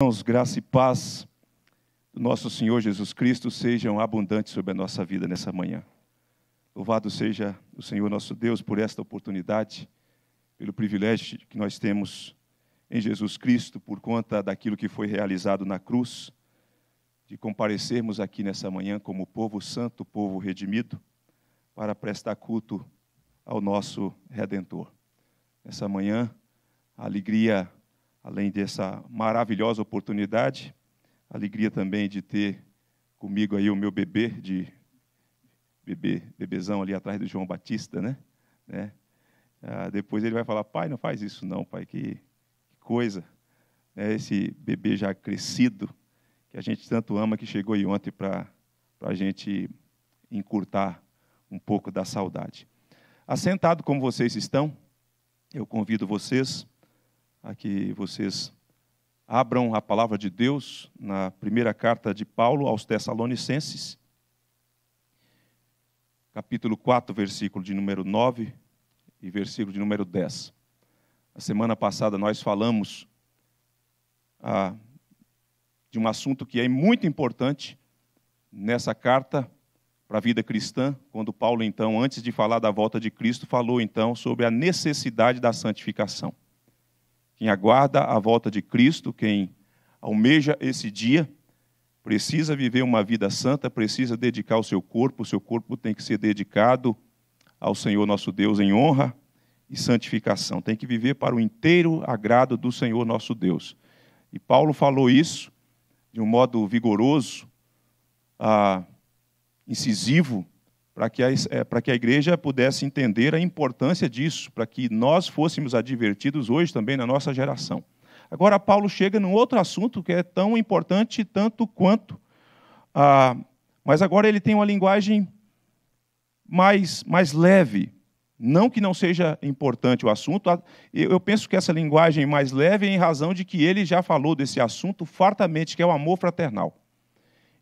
Irmãos, graça e paz do nosso Senhor Jesus Cristo sejam abundantes sobre a nossa vida nessa manhã. Louvado seja o Senhor nosso Deus por esta oportunidade, pelo privilégio que nós temos em Jesus Cristo por conta daquilo que foi realizado na cruz, de comparecermos aqui nessa manhã como povo santo, povo redimido, para prestar culto ao nosso Redentor. Nessa manhã, a alegria além dessa maravilhosa oportunidade, alegria também de ter comigo aí o meu bebê de bebê, bebezão ali atrás do João Batista, né? né? Ah, depois ele vai falar, pai, não faz isso não, pai, que, que coisa, né? Esse bebê já crescido que a gente tanto ama que chegou aí ontem para a gente encurtar um pouco da saudade. Assentado como vocês estão, eu convido vocês a que vocês abram a palavra de Deus na primeira carta de Paulo aos Tessalonicenses, capítulo 4, versículo de número 9 e versículo de número 10. A semana passada nós falamos ah, de um assunto que é muito importante nessa carta para a vida cristã, quando Paulo, então, antes de falar da volta de Cristo, falou, então, sobre a necessidade da santificação. Quem aguarda a volta de Cristo, quem almeja esse dia, precisa viver uma vida santa, precisa dedicar o seu corpo, o seu corpo tem que ser dedicado ao Senhor nosso Deus em honra e santificação. Tem que viver para o inteiro agrado do Senhor nosso Deus. E Paulo falou isso de um modo vigoroso, ah, incisivo, para que, a, eh, para que a igreja pudesse entender a importância disso, para que nós fôssemos advertidos hoje também na nossa geração. Agora, Paulo chega num outro assunto que é tão importante tanto quanto, ah, mas agora ele tem uma linguagem mais, mais leve. Não que não seja importante o assunto, eu penso que essa linguagem mais leve é em razão de que ele já falou desse assunto fartamente, que é o amor fraternal.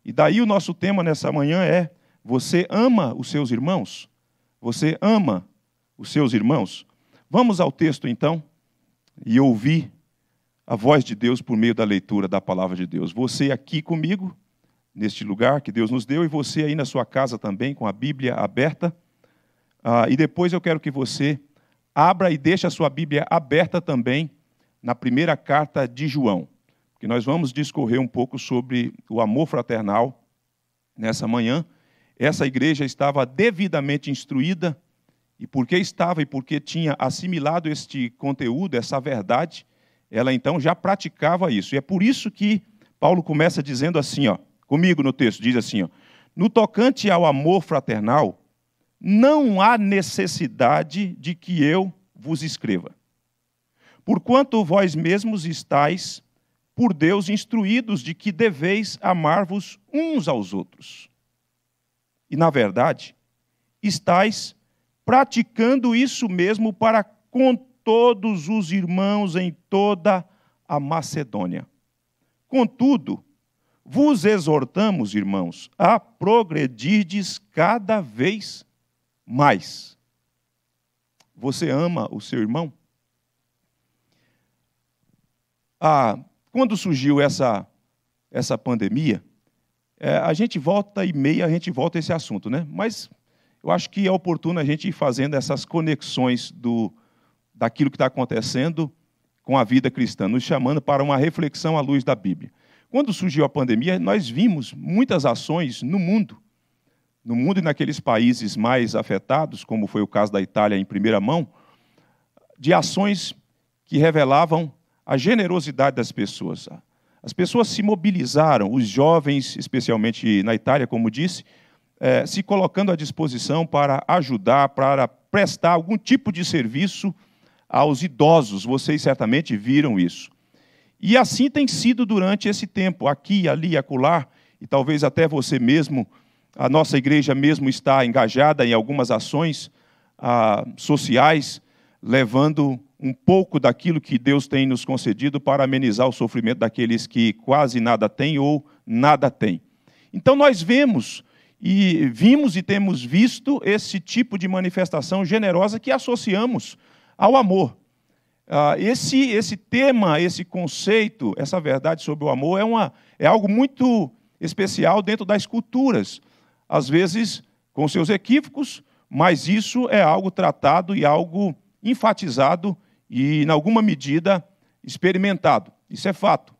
E daí o nosso tema nessa manhã é você ama os seus irmãos? Você ama os seus irmãos? Vamos ao texto então e ouvir a voz de Deus por meio da leitura da palavra de Deus. Você aqui comigo, neste lugar que Deus nos deu, e você aí na sua casa também, com a Bíblia aberta. Ah, e depois eu quero que você abra e deixe a sua Bíblia aberta também na primeira carta de João, que nós vamos discorrer um pouco sobre o amor fraternal nessa manhã. Essa igreja estava devidamente instruída, e porque estava e porque tinha assimilado este conteúdo, essa verdade, ela então já praticava isso. E é por isso que Paulo começa dizendo assim, ó, comigo no texto, diz assim, ó, no tocante ao amor fraternal, não há necessidade de que eu vos escreva. Porquanto vós mesmos estáis por Deus instruídos de que deveis amar-vos uns aos outros. E, na verdade, estais praticando isso mesmo para com todos os irmãos em toda a Macedônia. Contudo, vos exortamos, irmãos, a progredirdes cada vez mais. Você ama o seu irmão? Ah, quando surgiu essa, essa pandemia, é, a gente volta e meia, a gente volta a esse assunto, né? Mas eu acho que é oportuno a gente ir fazendo essas conexões do, daquilo que está acontecendo com a vida cristã, nos chamando para uma reflexão à luz da Bíblia. Quando surgiu a pandemia, nós vimos muitas ações no mundo, no mundo e naqueles países mais afetados, como foi o caso da Itália em primeira mão, de ações que revelavam a generosidade das pessoas, as pessoas se mobilizaram, os jovens, especialmente na Itália, como disse, é, se colocando à disposição para ajudar, para prestar algum tipo de serviço aos idosos. Vocês certamente viram isso. E assim tem sido durante esse tempo, aqui, ali, acolá, e talvez até você mesmo, a nossa igreja mesmo está engajada em algumas ações ah, sociais levando um pouco daquilo que Deus tem nos concedido para amenizar o sofrimento daqueles que quase nada têm ou nada têm. Então nós vemos e vimos e temos visto esse tipo de manifestação generosa que associamos ao amor. Ah, esse, esse tema, esse conceito, essa verdade sobre o amor é, uma, é algo muito especial dentro das culturas, às vezes com seus equívocos, mas isso é algo tratado e algo enfatizado e, em alguma medida, experimentado. Isso é fato.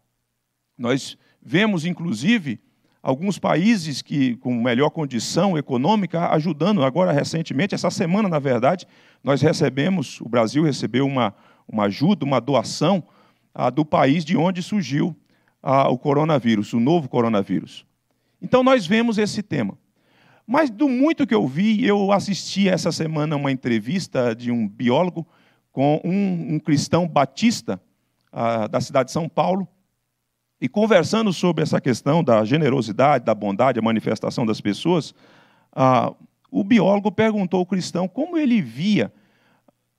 Nós vemos, inclusive, alguns países que com melhor condição econômica ajudando. Agora, recentemente, essa semana, na verdade, nós recebemos, o Brasil recebeu uma, uma ajuda, uma doação do país de onde surgiu o coronavírus, o novo coronavírus. Então, nós vemos esse tema. Mas do muito que eu vi, eu assisti essa semana uma entrevista de um biólogo com um, um cristão batista ah, da cidade de São Paulo, e conversando sobre essa questão da generosidade, da bondade, a manifestação das pessoas, ah, o biólogo perguntou ao cristão como ele via,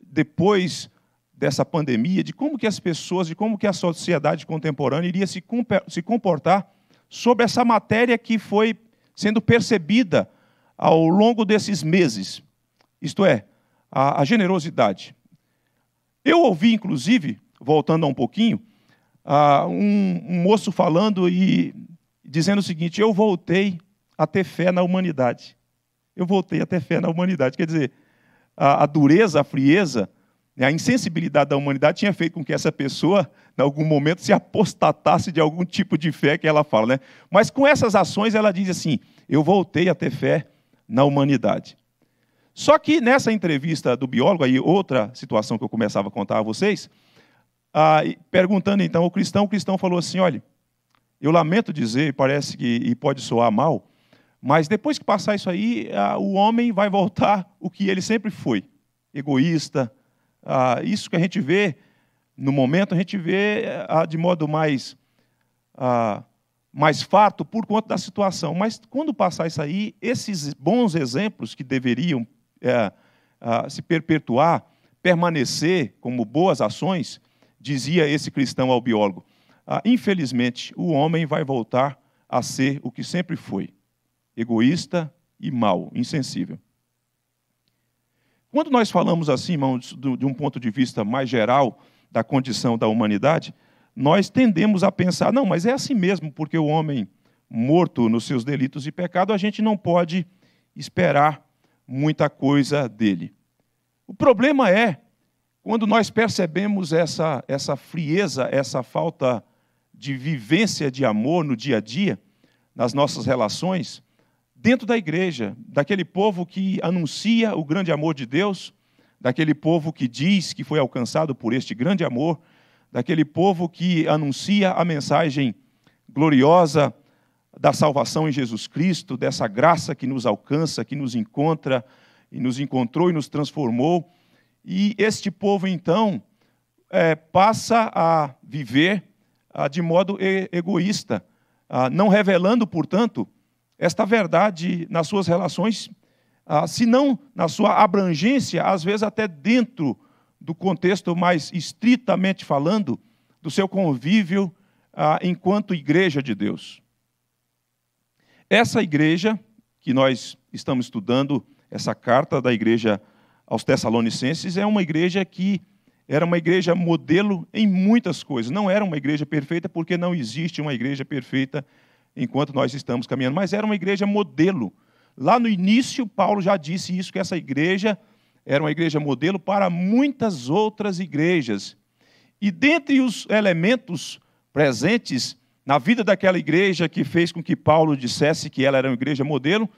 depois dessa pandemia, de como que as pessoas, de como que a sociedade contemporânea iria se, se comportar sobre essa matéria que foi sendo percebida ao longo desses meses, isto é, a, a generosidade. Eu ouvi, inclusive, voltando a um pouquinho, um, um moço falando e dizendo o seguinte: Eu voltei a ter fé na humanidade. Eu voltei a ter fé na humanidade. Quer dizer, a, a dureza, a frieza, né, a insensibilidade da humanidade tinha feito com que essa pessoa, em algum momento, se apostatasse de algum tipo de fé que ela fala. Né? Mas com essas ações, ela diz assim: Eu voltei a ter fé na humanidade. Só que nessa entrevista do biólogo, aí outra situação que eu começava a contar a vocês, ah, perguntando então ao cristão, o cristão falou assim: olha, eu lamento dizer, parece que e pode soar mal, mas depois que passar isso aí, ah, o homem vai voltar o que ele sempre foi: egoísta. Ah, isso que a gente vê no momento, a gente vê de modo mais mais fato por conta da situação. Mas quando passar isso aí, esses bons exemplos que deveriam é, se perpetuar, permanecer como boas ações, dizia esse cristão ao biólogo, ah, infelizmente o homem vai voltar a ser o que sempre foi, egoísta e mau, insensível. Quando nós falamos assim, irmãos, de um ponto de vista mais geral da condição da humanidade, nós tendemos a pensar, não, mas é assim mesmo, porque o homem morto nos seus delitos e pecado, a gente não pode esperar muita coisa dele. O problema é quando nós percebemos essa, essa frieza, essa falta de vivência de amor no dia a dia, nas nossas relações, dentro da igreja, daquele povo que anuncia o grande amor de Deus, daquele povo que diz que foi alcançado por este grande amor daquele povo que anuncia a mensagem gloriosa da salvação em Jesus Cristo, dessa graça que nos alcança, que nos encontra e nos encontrou e nos transformou. E este povo, então, é, passa a viver ah, de modo egoísta, ah, não revelando, portanto, esta verdade nas suas relações, ah, senão na sua abrangência, às vezes até dentro do contexto mais estritamente falando, do seu convívio ah, enquanto igreja de Deus. Essa igreja que nós estamos estudando, essa carta da igreja aos Tessalonicenses, é uma igreja que era uma igreja modelo em muitas coisas. Não era uma igreja perfeita, porque não existe uma igreja perfeita enquanto nós estamos caminhando, mas era uma igreja modelo. Lá no início, Paulo já disse isso, que essa igreja era uma igreja modelo para muitas outras igrejas. E dentre os elementos presentes na vida daquela igreja que fez com que Paulo dissesse que ela era uma igreja modelo,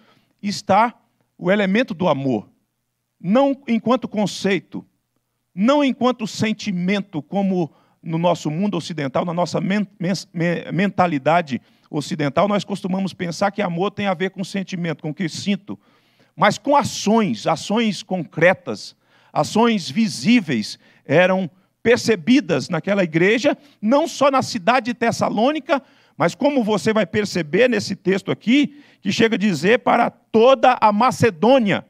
está o elemento do amor. Não enquanto conceito, não enquanto sentimento, como no nosso mundo ocidental, na nossa men men mentalidade ocidental, nós costumamos pensar que amor tem a ver com sentimento, com o que sinto, mas com ações, ações concretas, ações visíveis, eram percebidas naquela igreja, não só na cidade de Tessalônica, mas como você vai perceber nesse texto aqui, que chega a dizer para toda a Macedônia.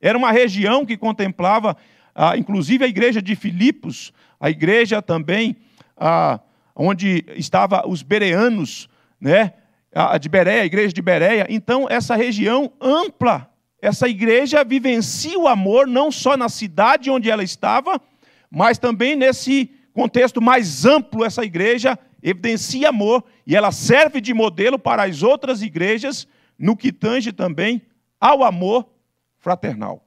Era uma região que contemplava, ah, inclusive, a igreja de Filipos, a igreja também ah, onde estava os bereanos, né? a de Bereia, a igreja de Bereia. Então, essa região ampla, essa igreja vivencia o amor não só na cidade onde ela estava, mas também nesse contexto mais amplo, essa igreja evidencia amor e ela serve de modelo para as outras igrejas no que tange também ao amor fraternal.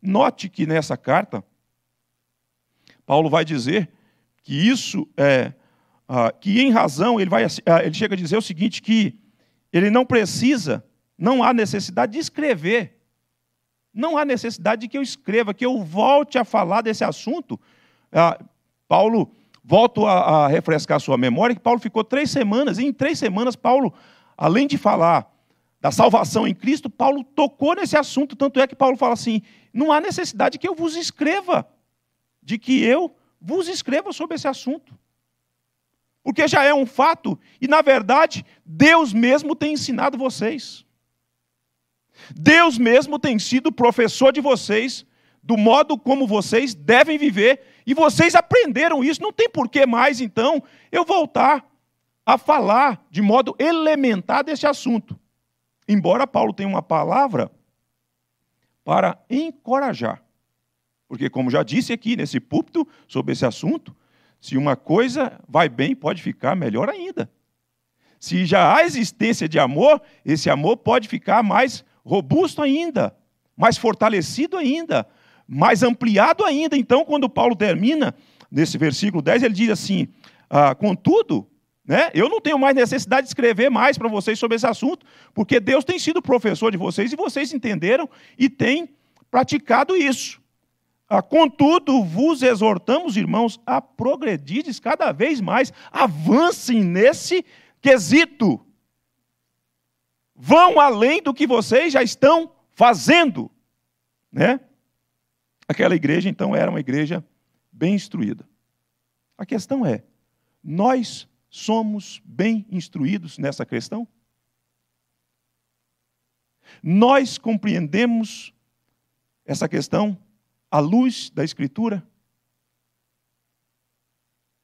Note que nessa carta, Paulo vai dizer que isso é ah, que em razão ele vai ah, ele chega a dizer o seguinte que ele não precisa, não há necessidade de escrever. Não há necessidade de que eu escreva, que eu volte a falar desse assunto. Ah, Paulo, volto a, a refrescar a sua memória, que Paulo ficou três semanas, e em três semanas, Paulo, além de falar da salvação em Cristo, Paulo tocou nesse assunto, tanto é que Paulo fala assim: não há necessidade de que eu vos escreva, de que eu vos escreva sobre esse assunto porque já é um fato, e na verdade, Deus mesmo tem ensinado vocês. Deus mesmo tem sido professor de vocês, do modo como vocês devem viver, e vocês aprenderam isso, não tem porquê mais, então, eu voltar a falar de modo elementar desse assunto. Embora Paulo tenha uma palavra para encorajar. Porque, como já disse aqui nesse púlpito sobre esse assunto, se uma coisa vai bem, pode ficar melhor ainda. Se já há existência de amor, esse amor pode ficar mais robusto ainda, mais fortalecido ainda, mais ampliado ainda. Então, quando Paulo termina nesse versículo 10, ele diz assim: ah, Contudo, né, eu não tenho mais necessidade de escrever mais para vocês sobre esse assunto, porque Deus tem sido professor de vocês e vocês entenderam e têm praticado isso. Ah, contudo, vos exortamos, irmãos, a progredides cada vez mais, avancem nesse quesito. Vão além do que vocês já estão fazendo, né? Aquela igreja então era uma igreja bem instruída. A questão é: nós somos bem instruídos nessa questão? Nós compreendemos essa questão à luz da Escritura?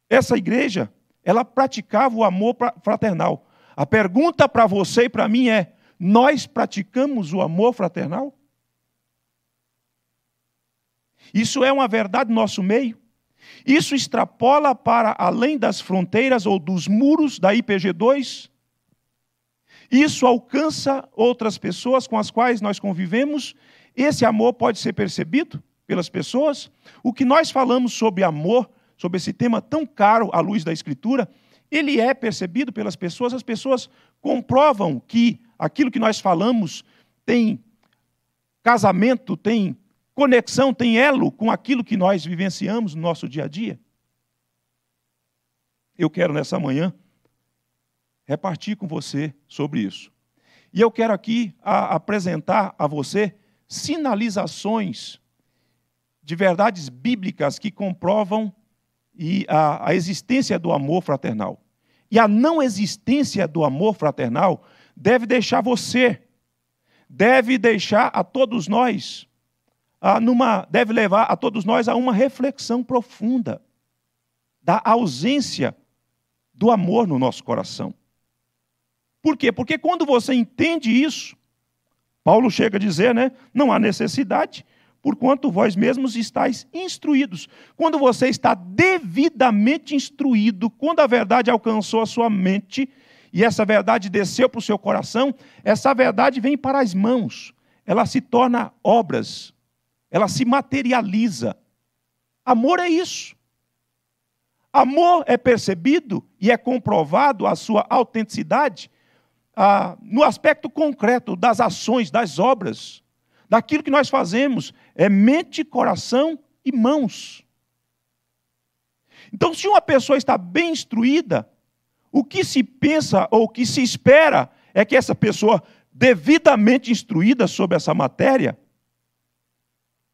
Essa igreja, ela praticava o amor fraternal. A pergunta para você e para mim é: nós praticamos o amor fraternal? Isso é uma verdade no nosso meio? Isso extrapola para além das fronteiras ou dos muros da IPG2? Isso alcança outras pessoas com as quais nós convivemos? Esse amor pode ser percebido? pelas pessoas, o que nós falamos sobre amor, sobre esse tema tão caro à luz da Escritura, ele é percebido pelas pessoas, as pessoas comprovam que aquilo que nós falamos tem casamento, tem conexão, tem elo com aquilo que nós vivenciamos no nosso dia a dia. Eu quero nessa manhã repartir com você sobre isso. E eu quero aqui a, apresentar a você sinalizações de verdades bíblicas que comprovam e a, a existência do amor fraternal. E a não existência do amor fraternal deve deixar você, deve deixar a todos nós, a numa, deve levar a todos nós a uma reflexão profunda da ausência do amor no nosso coração. Por quê? Porque quando você entende isso, Paulo chega a dizer, né? Não há necessidade porquanto vós mesmos estáis instruídos. Quando você está devidamente instruído, quando a verdade alcançou a sua mente e essa verdade desceu para o seu coração, essa verdade vem para as mãos, ela se torna obras, ela se materializa. Amor é isso. Amor é percebido e é comprovado a sua autenticidade ah, no aspecto concreto das ações, das obras daquilo que nós fazemos é mente, coração e mãos. Então, se uma pessoa está bem instruída, o que se pensa ou o que se espera é que essa pessoa, devidamente instruída sobre essa matéria,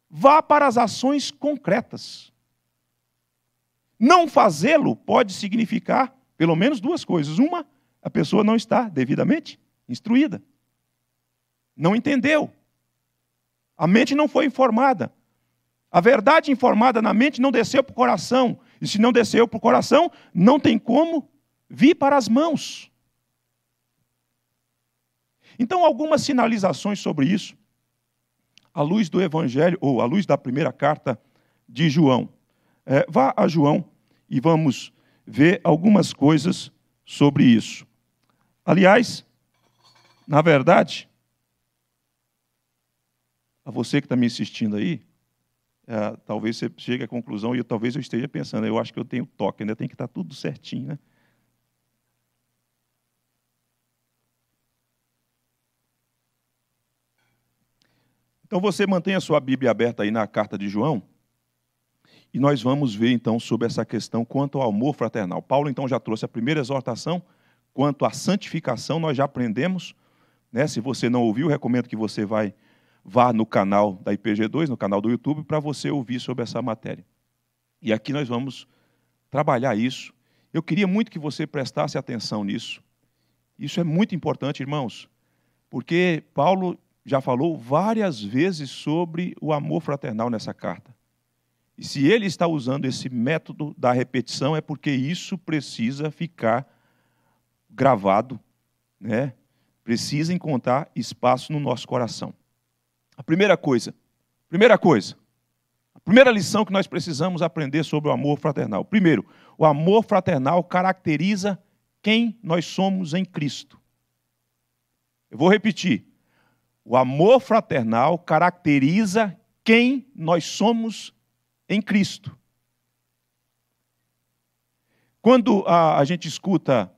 vá para as ações concretas. Não fazê-lo pode significar pelo menos duas coisas. Uma, a pessoa não está devidamente instruída, não entendeu a mente não foi informada. A verdade informada na mente não desceu para o coração. E se não desceu para o coração, não tem como vir para as mãos. Então, algumas sinalizações sobre isso, à luz do Evangelho, ou à luz da primeira carta de João. É, vá a João e vamos ver algumas coisas sobre isso. Aliás, na verdade, a você que está me assistindo aí, é, talvez você chegue à conclusão, e eu, talvez eu esteja pensando, eu acho que eu tenho toque, ainda né? tem que estar tá tudo certinho, né? Então você mantém a sua Bíblia aberta aí na carta de João, e nós vamos ver então sobre essa questão quanto ao amor fraternal. Paulo então já trouxe a primeira exortação quanto à santificação, nós já aprendemos. Né? Se você não ouviu, recomendo que você vai vá no canal da IPG2, no canal do YouTube, para você ouvir sobre essa matéria. E aqui nós vamos trabalhar isso. Eu queria muito que você prestasse atenção nisso. Isso é muito importante, irmãos, porque Paulo já falou várias vezes sobre o amor fraternal nessa carta. E se ele está usando esse método da repetição, é porque isso precisa ficar gravado, né? precisa encontrar espaço no nosso coração. A primeira coisa, primeira coisa, a primeira lição que nós precisamos aprender sobre o amor fraternal. Primeiro, o amor fraternal caracteriza quem nós somos em Cristo. Eu vou repetir. O amor fraternal caracteriza quem nós somos em Cristo. Quando a, a gente escuta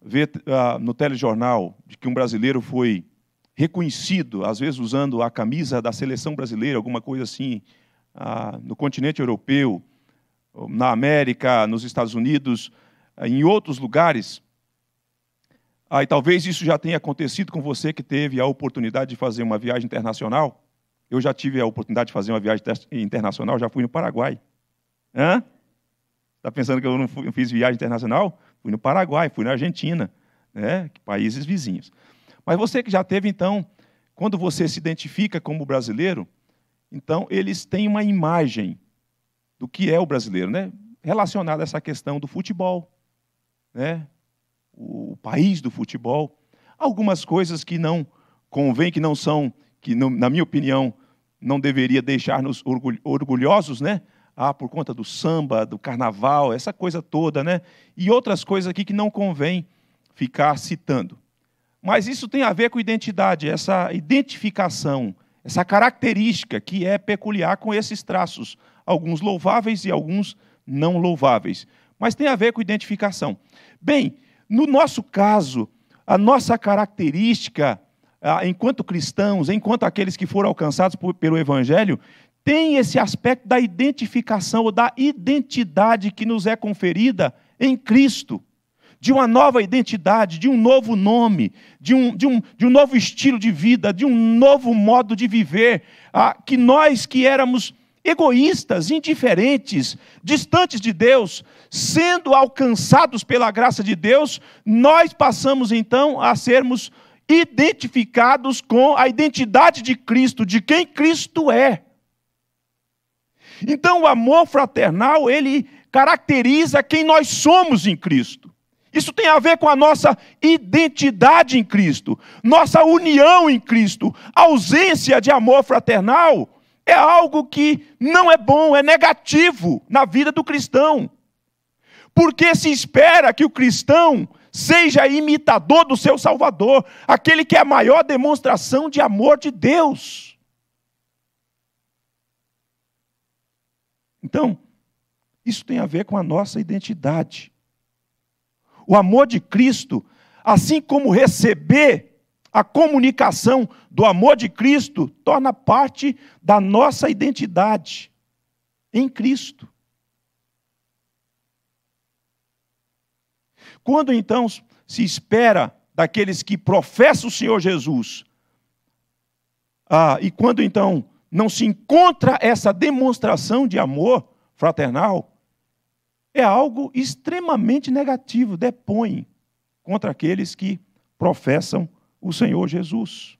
ver, ah, no telejornal de que um brasileiro foi reconhecido, às vezes usando a camisa da seleção brasileira, alguma coisa assim, ah, no continente europeu, na América, nos Estados Unidos, ah, em outros lugares. Ah, e talvez isso já tenha acontecido com você que teve a oportunidade de fazer uma viagem internacional. Eu já tive a oportunidade de fazer uma viagem internacional, já fui no Paraguai. Hã? Está pensando que eu não, fui, não fiz viagem internacional? Fui no Paraguai, fui na Argentina, né? países vizinhos. Mas você que já teve, então, quando você se identifica como brasileiro, então eles têm uma imagem do que é o brasileiro, né? relacionada a essa questão do futebol, né? o país do futebol. Algumas coisas que não convém, que não são, que não, na minha opinião, não deveria deixar-nos orgulhosos, né? Ah, por conta do samba, do carnaval, essa coisa toda, né? E outras coisas aqui que não convém ficar citando. Mas isso tem a ver com identidade, essa identificação, essa característica que é peculiar com esses traços, alguns louváveis e alguns não louváveis. Mas tem a ver com identificação. Bem, no nosso caso, a nossa característica, ah, enquanto cristãos, enquanto aqueles que foram alcançados pelo Evangelho, tem esse aspecto da identificação ou da identidade que nos é conferida em Cristo de uma nova identidade, de um novo nome, de um, de um, de um novo estilo de vida, de um novo modo de viver, ah, que nós que éramos egoístas, indiferentes, distantes de Deus, sendo alcançados pela graça de Deus, nós passamos então a sermos identificados com a identidade de Cristo, de quem Cristo é. Então o amor fraternal, ele caracteriza quem nós somos em Cristo. Isso tem a ver com a nossa identidade em Cristo, nossa união em Cristo. A ausência de amor fraternal é algo que não é bom, é negativo na vida do cristão. Porque se espera que o cristão seja imitador do seu Salvador, aquele que é a maior demonstração de amor de Deus. Então, isso tem a ver com a nossa identidade o amor de Cristo, assim como receber a comunicação do amor de Cristo, torna parte da nossa identidade em Cristo. Quando então se espera daqueles que professam o Senhor Jesus, ah, e quando então não se encontra essa demonstração de amor fraternal, é algo extremamente negativo, depõe contra aqueles que professam o Senhor Jesus.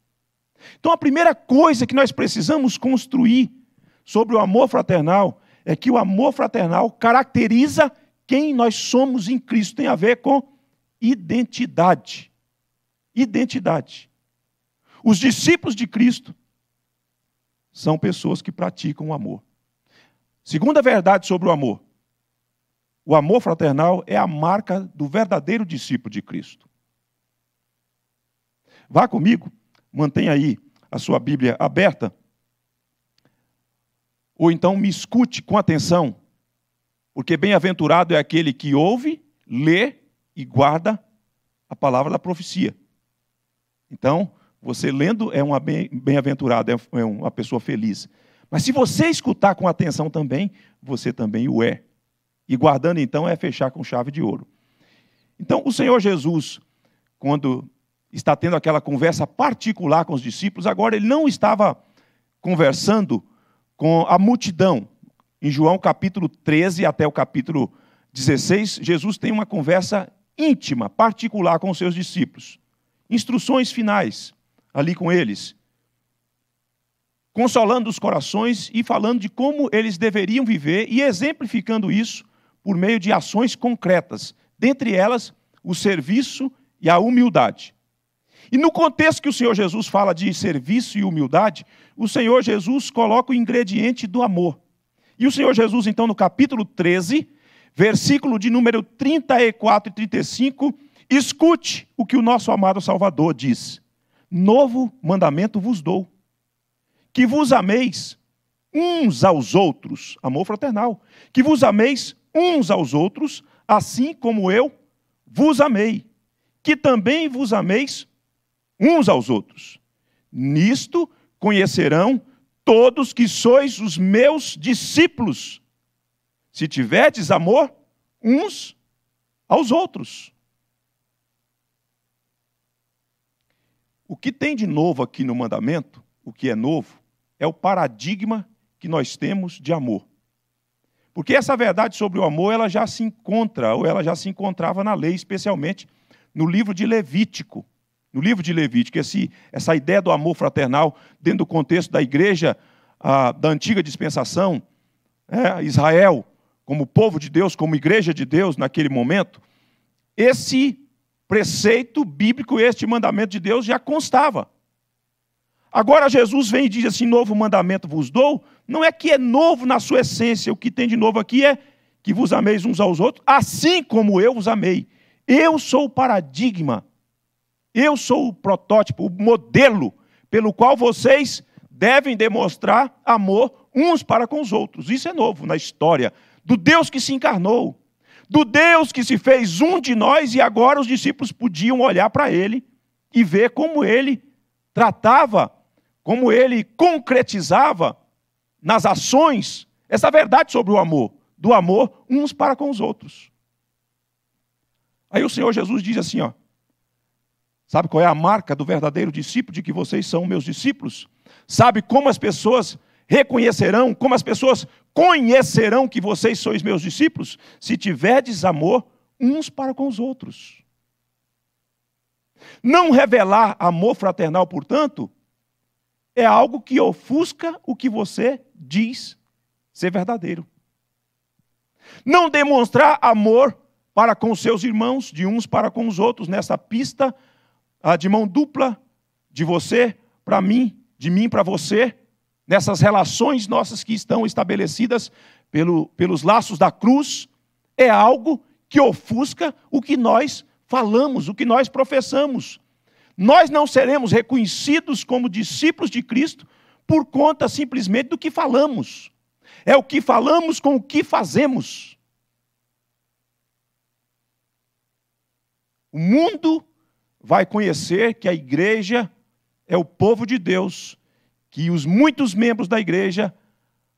Então, a primeira coisa que nós precisamos construir sobre o amor fraternal é que o amor fraternal caracteriza quem nós somos em Cristo, tem a ver com identidade. Identidade. Os discípulos de Cristo são pessoas que praticam o amor. Segunda verdade sobre o amor: o amor fraternal é a marca do verdadeiro discípulo de Cristo. Vá comigo, mantenha aí a sua Bíblia aberta, ou então me escute com atenção, porque bem-aventurado é aquele que ouve, lê e guarda a palavra da profecia. Então, você lendo é uma bem-aventurada, é, é uma pessoa feliz. Mas se você escutar com atenção também, você também o é. E guardando então é fechar com chave de ouro. Então, o Senhor Jesus, quando está tendo aquela conversa particular com os discípulos, agora ele não estava conversando com a multidão. Em João capítulo 13 até o capítulo 16, Jesus tem uma conversa íntima, particular com os seus discípulos. Instruções finais ali com eles, consolando os corações e falando de como eles deveriam viver e exemplificando isso por meio de ações concretas, dentre elas o serviço e a humildade. E no contexto que o Senhor Jesus fala de serviço e humildade, o Senhor Jesus coloca o ingrediente do amor. E o Senhor Jesus, então, no capítulo 13, versículo de número 34 e 35, escute o que o nosso amado Salvador diz: Novo mandamento vos dou, que vos ameis uns aos outros, amor fraternal, que vos ameis uns aos outros, assim como eu vos amei, que também vos ameis uns aos outros. Nisto conhecerão todos que sois os meus discípulos, se tiverdes amor uns aos outros. O que tem de novo aqui no mandamento, o que é novo, é o paradigma que nós temos de amor. Porque essa verdade sobre o amor, ela já se encontra, ou ela já se encontrava na lei, especialmente no livro de Levítico. No livro de Levítico, esse, essa ideia do amor fraternal, dentro do contexto da igreja, a, da antiga dispensação, é, Israel, como povo de Deus, como igreja de Deus naquele momento, esse preceito bíblico, este mandamento de Deus já constava. Agora Jesus vem e diz assim: Novo mandamento vos dou, não é que é novo na sua essência, o que tem de novo aqui é que vos ameis uns aos outros, assim como eu vos amei. Eu sou o paradigma, eu sou o protótipo, o modelo pelo qual vocês devem demonstrar amor uns para com os outros. Isso é novo na história do Deus que se encarnou, do Deus que se fez um de nós e agora os discípulos podiam olhar para ele e ver como ele tratava, como ele concretizava nas ações essa verdade sobre o amor, do amor uns para com os outros. Aí o Senhor Jesus diz assim, ó: Sabe qual é a marca do verdadeiro discípulo de que vocês são meus discípulos? Sabe como as pessoas reconhecerão, como as pessoas conhecerão que vocês sois meus discípulos? Se tiverdes amor uns para com os outros. Não revelar amor fraternal, portanto, é algo que ofusca o que você diz ser verdadeiro. Não demonstrar amor para com seus irmãos, de uns para com os outros, nessa pista ah, de mão dupla, de você para mim, de mim para você, nessas relações nossas que estão estabelecidas pelo, pelos laços da cruz, é algo que ofusca o que nós falamos, o que nós professamos nós não seremos reconhecidos como discípulos de Cristo por conta simplesmente do que falamos. É o que falamos com o que fazemos. O mundo vai conhecer que a igreja é o povo de Deus, que os muitos membros da igreja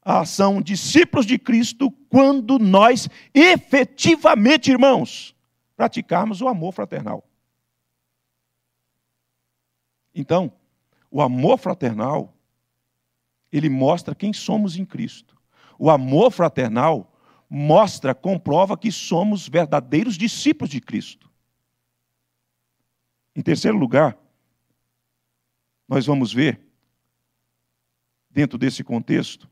ah, são discípulos de Cristo quando nós efetivamente, irmãos, praticarmos o amor fraternal. Então, o amor fraternal, ele mostra quem somos em Cristo. O amor fraternal mostra, comprova que somos verdadeiros discípulos de Cristo. Em terceiro lugar, nós vamos ver, dentro desse contexto,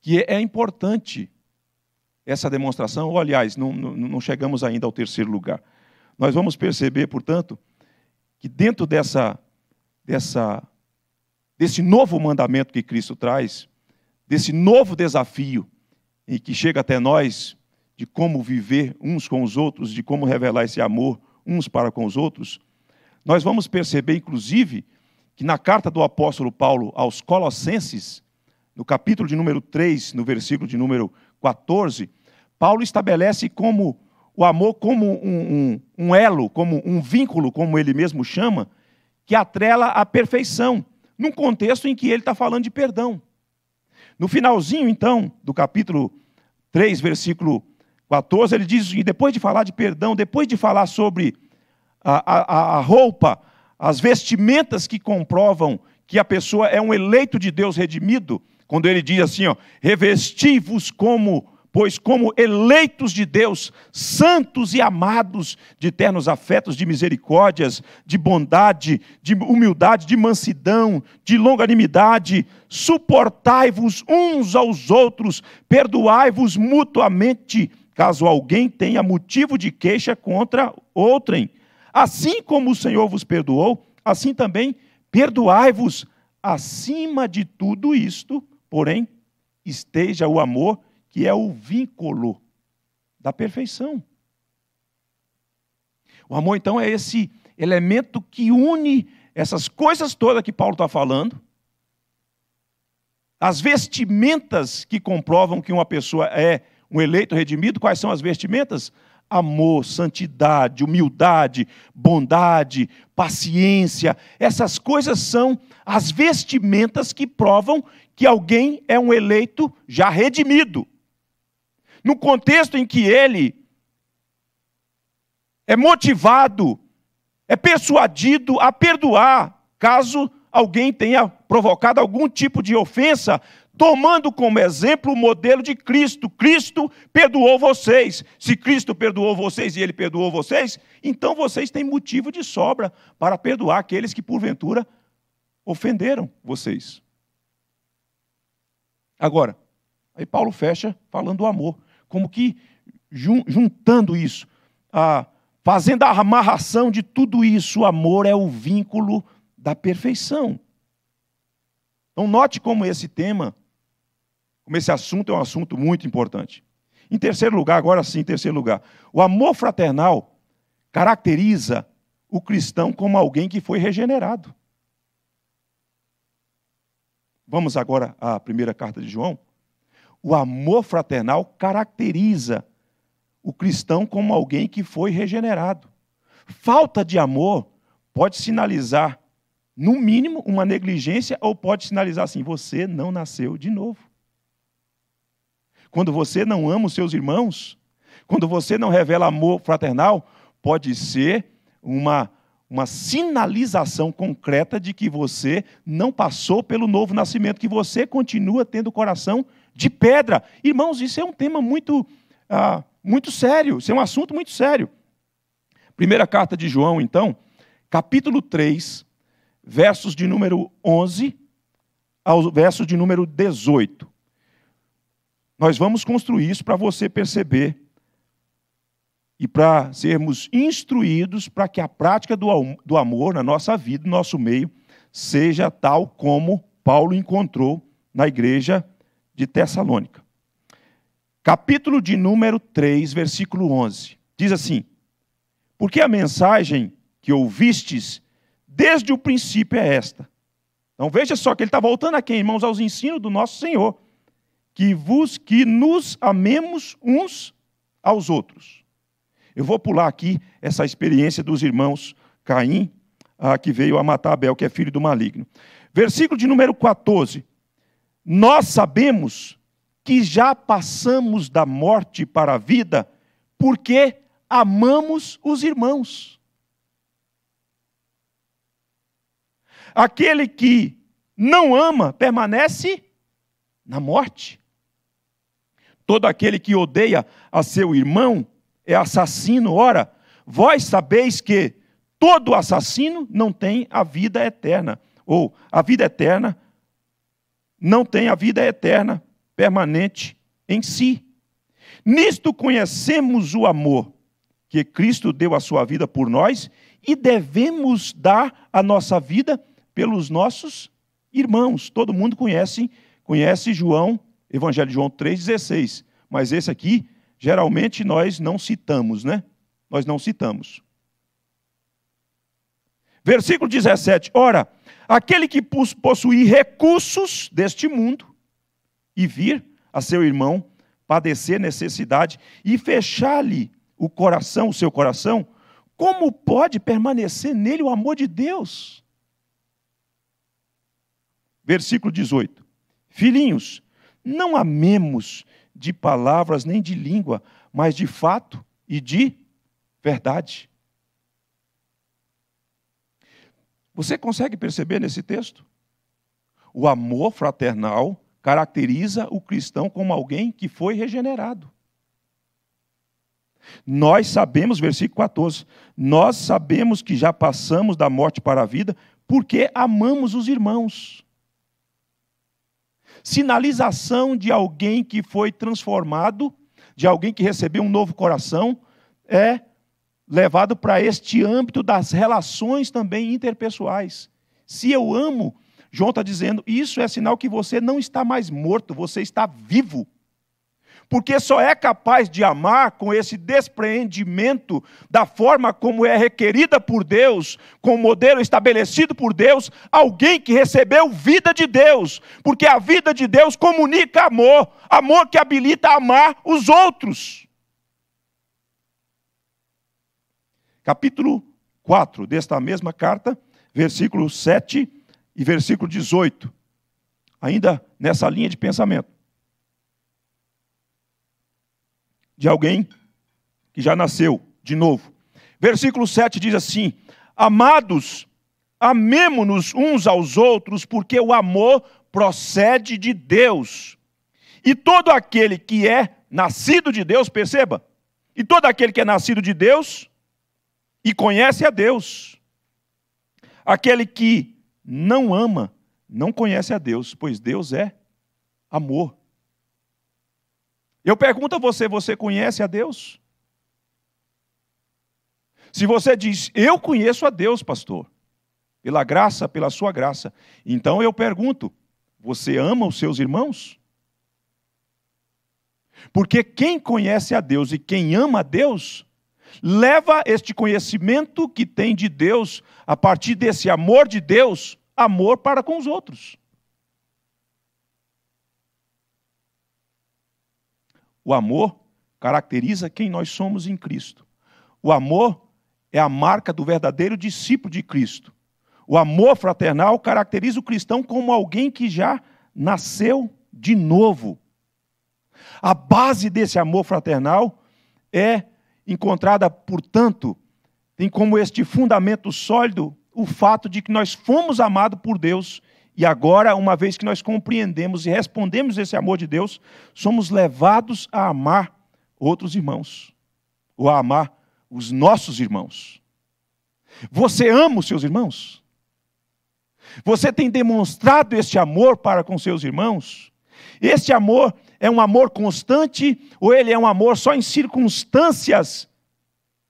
que é, é importante essa demonstração, ou aliás, não, não, não chegamos ainda ao terceiro lugar. Nós vamos perceber, portanto, que dentro dessa, dessa, desse novo mandamento que Cristo traz, desse novo desafio que chega até nós de como viver uns com os outros, de como revelar esse amor uns para com os outros, nós vamos perceber, inclusive, que na carta do apóstolo Paulo aos Colossenses, no capítulo de número 3, no versículo de número 14, Paulo estabelece como o amor como um, um, um elo, como um vínculo, como ele mesmo chama, que atrela à perfeição, num contexto em que ele está falando de perdão. No finalzinho, então, do capítulo 3, versículo 14, ele diz, e depois de falar de perdão, depois de falar sobre a, a, a roupa, as vestimentas que comprovam que a pessoa é um eleito de Deus redimido, quando ele diz assim, ó, revesti-vos como pois, como eleitos de Deus, santos e amados, de ternos afetos, de misericórdias, de bondade, de humildade, de mansidão, de longanimidade, suportai-vos uns aos outros, perdoai-vos mutuamente, caso alguém tenha motivo de queixa contra outrem. Assim como o Senhor vos perdoou, assim também perdoai-vos. Acima de tudo isto, porém, esteja o amor que é o vínculo da perfeição. O amor, então, é esse elemento que une essas coisas todas que Paulo está falando, as vestimentas que comprovam que uma pessoa é um eleito redimido, quais são as vestimentas? Amor, santidade, humildade, bondade, paciência, essas coisas são as vestimentas que provam que alguém é um eleito já redimido no contexto em que ele é motivado, é persuadido a perdoar, caso alguém tenha provocado algum tipo de ofensa, tomando como exemplo o modelo de Cristo. Cristo perdoou vocês. Se Cristo perdoou vocês e ele perdoou vocês, então vocês têm motivo de sobra para perdoar aqueles que porventura ofenderam vocês. Agora, aí Paulo fecha falando do amor como que juntando isso, ah, fazendo a amarração de tudo isso, o amor é o vínculo da perfeição. Então, note como esse tema, como esse assunto é um assunto muito importante. Em terceiro lugar, agora sim, em terceiro lugar, o amor fraternal caracteriza o cristão como alguém que foi regenerado. Vamos agora à primeira carta de João. O amor fraternal caracteriza o cristão como alguém que foi regenerado. Falta de amor pode sinalizar, no mínimo, uma negligência ou pode sinalizar assim: você não nasceu de novo. Quando você não ama os seus irmãos, quando você não revela amor fraternal, pode ser uma, uma sinalização concreta de que você não passou pelo novo nascimento, que você continua tendo o coração de pedra. Irmãos, isso é um tema muito, ah, muito sério, isso é um assunto muito sério. Primeira carta de João, então, capítulo 3, versos de número 11 ao verso de número 18. Nós vamos construir isso para você perceber e para sermos instruídos para que a prática do, do amor na nossa vida, no nosso meio, seja tal como Paulo encontrou na igreja de Tessalônica. Capítulo de número 3, versículo 11. Diz assim: Porque a mensagem que ouvistes desde o princípio é esta. Então veja só que ele está voltando aqui, irmãos, aos ensinos do nosso Senhor, que vos que nos amemos uns aos outros. Eu vou pular aqui essa experiência dos irmãos Caim, ah, que veio a matar Abel, que é filho do maligno. Versículo de número 14. Nós sabemos que já passamos da morte para a vida porque amamos os irmãos. Aquele que não ama permanece na morte. Todo aquele que odeia a seu irmão é assassino. Ora, vós sabeis que todo assassino não tem a vida eterna, ou a vida eterna não tem a vida eterna, permanente em si. Nisto conhecemos o amor que Cristo deu a sua vida por nós e devemos dar a nossa vida pelos nossos irmãos. Todo mundo conhece, conhece João, Evangelho de João 3:16, mas esse aqui geralmente nós não citamos, né? Nós não citamos. Versículo 17. Ora, Aquele que possuir recursos deste mundo e vir a seu irmão padecer necessidade e fechar-lhe o coração, o seu coração, como pode permanecer nele o amor de Deus? Versículo 18: Filhinhos, não amemos de palavras nem de língua, mas de fato e de verdade. Você consegue perceber nesse texto? O amor fraternal caracteriza o cristão como alguém que foi regenerado. Nós sabemos, versículo 14, nós sabemos que já passamos da morte para a vida porque amamos os irmãos. Sinalização de alguém que foi transformado, de alguém que recebeu um novo coração, é levado para este âmbito das relações também interpessoais. Se eu amo, João está dizendo, isso é sinal que você não está mais morto, você está vivo. Porque só é capaz de amar com esse despreendimento da forma como é requerida por Deus, com o modelo estabelecido por Deus, alguém que recebeu vida de Deus. Porque a vida de Deus comunica amor, amor que habilita a amar os outros. capítulo 4 desta mesma carta, versículo 7 e versículo 18. Ainda nessa linha de pensamento. De alguém que já nasceu de novo. Versículo 7 diz assim: Amados, amemo-nos uns aos outros, porque o amor procede de Deus. E todo aquele que é nascido de Deus, perceba, e todo aquele que é nascido de Deus e conhece a Deus. Aquele que não ama não conhece a Deus, pois Deus é amor. Eu pergunto a você: você conhece a Deus? Se você diz, eu conheço a Deus, pastor, pela graça, pela sua graça, então eu pergunto: você ama os seus irmãos? Porque quem conhece a Deus e quem ama a Deus leva este conhecimento que tem de Deus, a partir desse amor de Deus, amor para com os outros. O amor caracteriza quem nós somos em Cristo. O amor é a marca do verdadeiro discípulo de Cristo. O amor fraternal caracteriza o cristão como alguém que já nasceu de novo. A base desse amor fraternal é encontrada, portanto, tem como este fundamento sólido o fato de que nós fomos amados por Deus e agora, uma vez que nós compreendemos e respondemos esse amor de Deus, somos levados a amar outros irmãos, ou a amar os nossos irmãos. Você ama os seus irmãos? Você tem demonstrado este amor para com seus irmãos? Este amor é um amor constante ou ele é um amor só em circunstâncias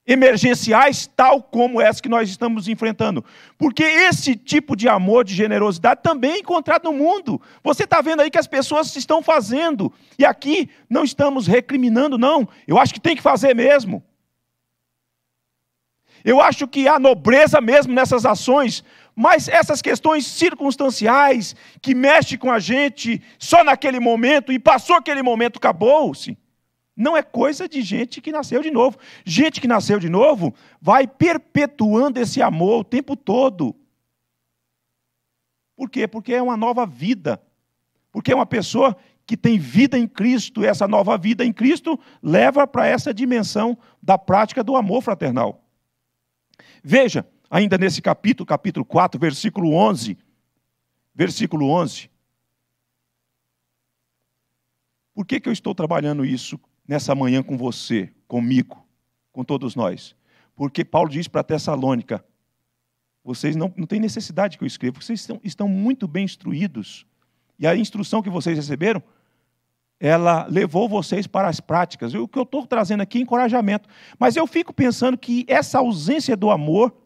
emergenciais, tal como essa que nós estamos enfrentando. Porque esse tipo de amor, de generosidade, também é encontrado no mundo. Você está vendo aí que as pessoas estão fazendo. E aqui não estamos recriminando, não. Eu acho que tem que fazer mesmo. Eu acho que há nobreza mesmo nessas ações, mas essas questões circunstanciais que mexem com a gente só naquele momento e passou aquele momento, acabou-se. Não é coisa de gente que nasceu de novo. Gente que nasceu de novo vai perpetuando esse amor o tempo todo. Por quê? Porque é uma nova vida. Porque é uma pessoa que tem vida em Cristo, essa nova vida em Cristo leva para essa dimensão da prática do amor fraternal. Veja, ainda nesse capítulo, capítulo 4, versículo 11. Versículo 11. Por que, que eu estou trabalhando isso nessa manhã com você, comigo, com todos nós? Porque Paulo diz para Tessalônica: vocês não, não têm necessidade que eu escreva, vocês estão, estão muito bem instruídos. E a instrução que vocês receberam, ela levou vocês para as práticas. O que eu estou trazendo aqui é encorajamento. Mas eu fico pensando que essa ausência do amor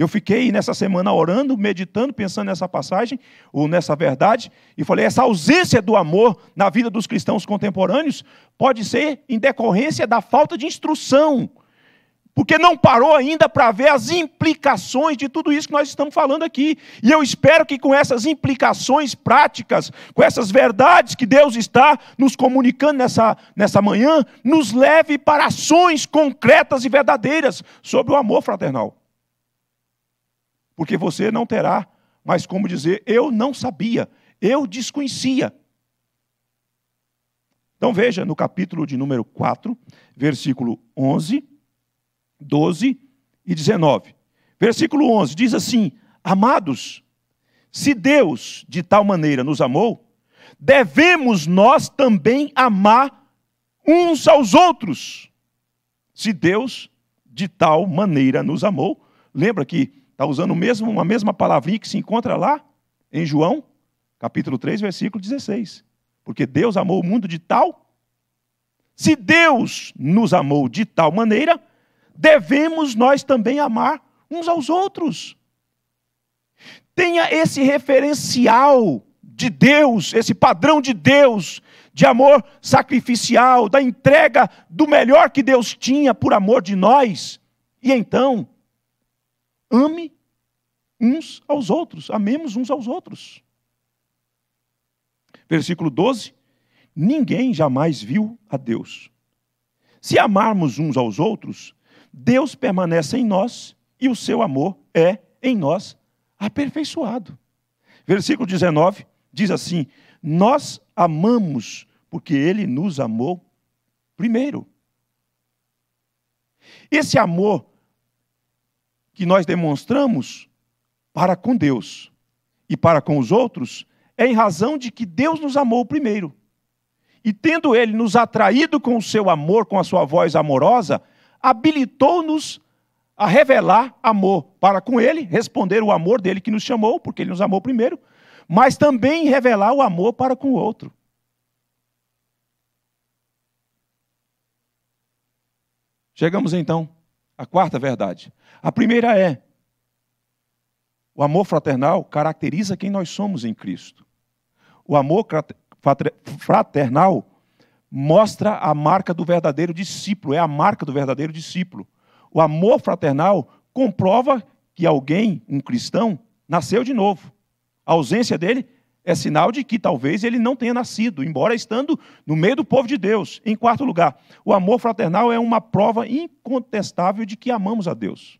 eu fiquei nessa semana orando, meditando, pensando nessa passagem, ou nessa verdade, e falei: essa ausência do amor na vida dos cristãos contemporâneos pode ser em decorrência da falta de instrução, porque não parou ainda para ver as implicações de tudo isso que nós estamos falando aqui. E eu espero que com essas implicações práticas, com essas verdades que Deus está nos comunicando nessa, nessa manhã, nos leve para ações concretas e verdadeiras sobre o amor fraternal porque você não terá mais como dizer: eu não sabia, eu desconhecia. Então veja no capítulo de número 4, versículo 11, 12 e 19. Versículo 11 diz assim: Amados, se Deus de tal maneira nos amou, devemos nós também amar uns aos outros. Se Deus de tal maneira nos amou, lembra que Está usando mesmo, uma mesma palavrinha que se encontra lá em João, capítulo 3, versículo 16. Porque Deus amou o mundo de tal. Se Deus nos amou de tal maneira, devemos nós também amar uns aos outros. Tenha esse referencial de Deus, esse padrão de Deus, de amor sacrificial, da entrega do melhor que Deus tinha por amor de nós. E então, Ame uns aos outros, amemos uns aos outros. Versículo 12: Ninguém jamais viu a Deus. Se amarmos uns aos outros, Deus permanece em nós e o seu amor é em nós aperfeiçoado. Versículo 19 diz assim: Nós amamos porque ele nos amou primeiro. Esse amor que nós demonstramos para com Deus e para com os outros é em razão de que Deus nos amou primeiro. E tendo Ele nos atraído com o seu amor, com a sua voz amorosa, habilitou-nos a revelar amor para com Ele, responder o amor dele que nos chamou, porque Ele nos amou primeiro, mas também revelar o amor para com o outro. Chegamos então a quarta verdade. A primeira é: o amor fraternal caracteriza quem nós somos em Cristo. O amor fraternal mostra a marca do verdadeiro discípulo, é a marca do verdadeiro discípulo. O amor fraternal comprova que alguém, um cristão, nasceu de novo. A ausência dele é sinal de que talvez ele não tenha nascido, embora estando no meio do povo de Deus. Em quarto lugar, o amor fraternal é uma prova incontestável de que amamos a Deus.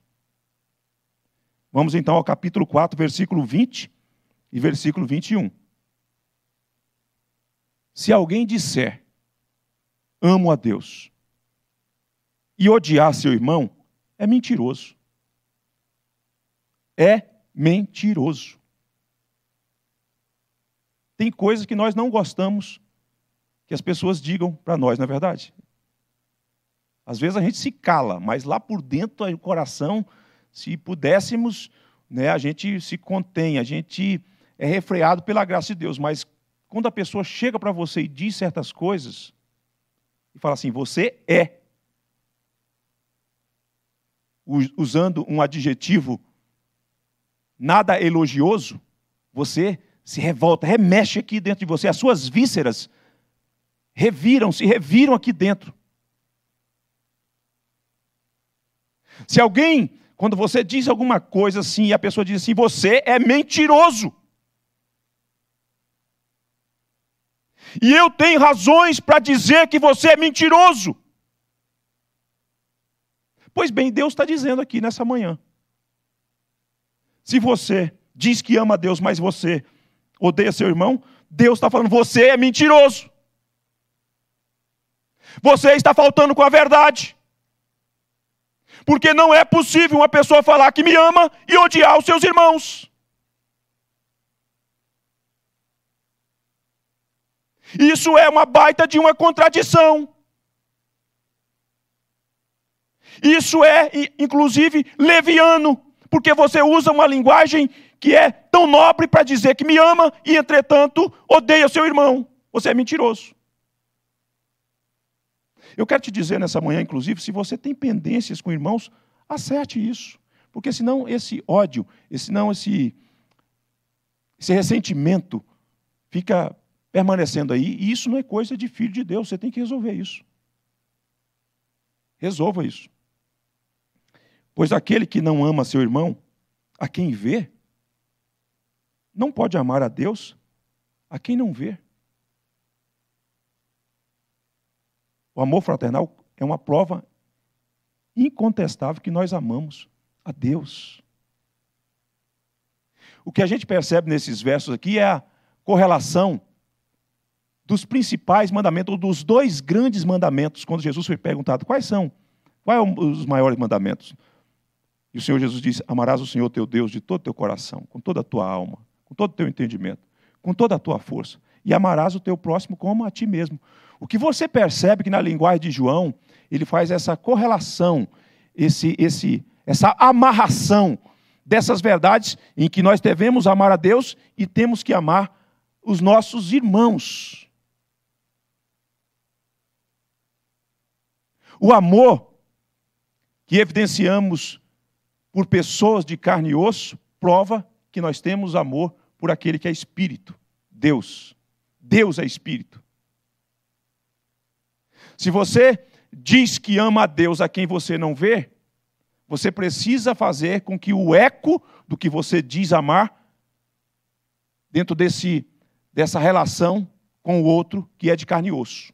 Vamos então ao capítulo 4, versículo 20 e versículo 21. Se alguém disser, amo a Deus, e odiar seu irmão, é mentiroso. É mentiroso. Tem coisas que nós não gostamos que as pessoas digam para nós, não é verdade? Às vezes a gente se cala, mas lá por dentro, do coração, se pudéssemos, né, a gente se contém, a gente é refreado pela graça de Deus. Mas quando a pessoa chega para você e diz certas coisas, e fala assim: você é. Usando um adjetivo nada elogioso, você se revolta, remexe aqui dentro de você, as suas vísceras reviram, se reviram aqui dentro. Se alguém, quando você diz alguma coisa assim e a pessoa diz assim, você é mentiroso. E eu tenho razões para dizer que você é mentiroso. Pois bem, Deus está dizendo aqui nessa manhã. Se você diz que ama a Deus, mas você odeia seu irmão, Deus está falando: você é mentiroso. Você está faltando com a verdade. Porque não é possível uma pessoa falar que me ama e odiar os seus irmãos. Isso é uma baita de uma contradição. Isso é, inclusive, leviano, porque você usa uma linguagem que é tão nobre para dizer que me ama e, entretanto, odeia seu irmão. Você é mentiroso. Eu quero te dizer nessa manhã, inclusive, se você tem pendências com irmãos, acerte isso. Porque senão esse ódio, senão esse, esse ressentimento fica permanecendo aí. E isso não é coisa de filho de Deus. Você tem que resolver isso. Resolva isso. Pois aquele que não ama seu irmão, a quem vê, não pode amar a Deus a quem não vê. O amor fraternal é uma prova incontestável que nós amamos a Deus. O que a gente percebe nesses versos aqui é a correlação dos principais mandamentos, ou dos dois grandes mandamentos, quando Jesus foi perguntado quais são, quais são os maiores mandamentos. E o Senhor Jesus disse: Amarás o Senhor teu Deus de todo o teu coração, com toda a tua alma, com todo o teu entendimento, com toda a tua força, e amarás o teu próximo como a ti mesmo. O que você percebe que na linguagem de João, ele faz essa correlação, esse, esse, essa amarração dessas verdades em que nós devemos amar a Deus e temos que amar os nossos irmãos. O amor que evidenciamos por pessoas de carne e osso prova que nós temos amor por aquele que é espírito, Deus. Deus é espírito. Se você diz que ama a Deus a quem você não vê, você precisa fazer com que o eco do que você diz amar, dentro desse, dessa relação com o outro que é de carne e osso.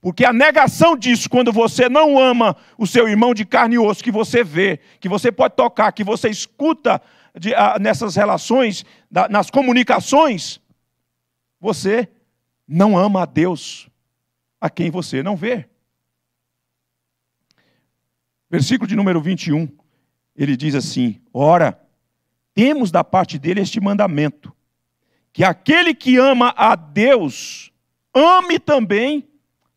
Porque a negação disso, quando você não ama o seu irmão de carne e osso, que você vê, que você pode tocar, que você escuta de, a, ah, nessas relações, da, nas comunicações, você não ama a Deus, a quem você não vê. Versículo de número 21, ele diz assim: Ora, temos da parte dele este mandamento, que aquele que ama a Deus, ame também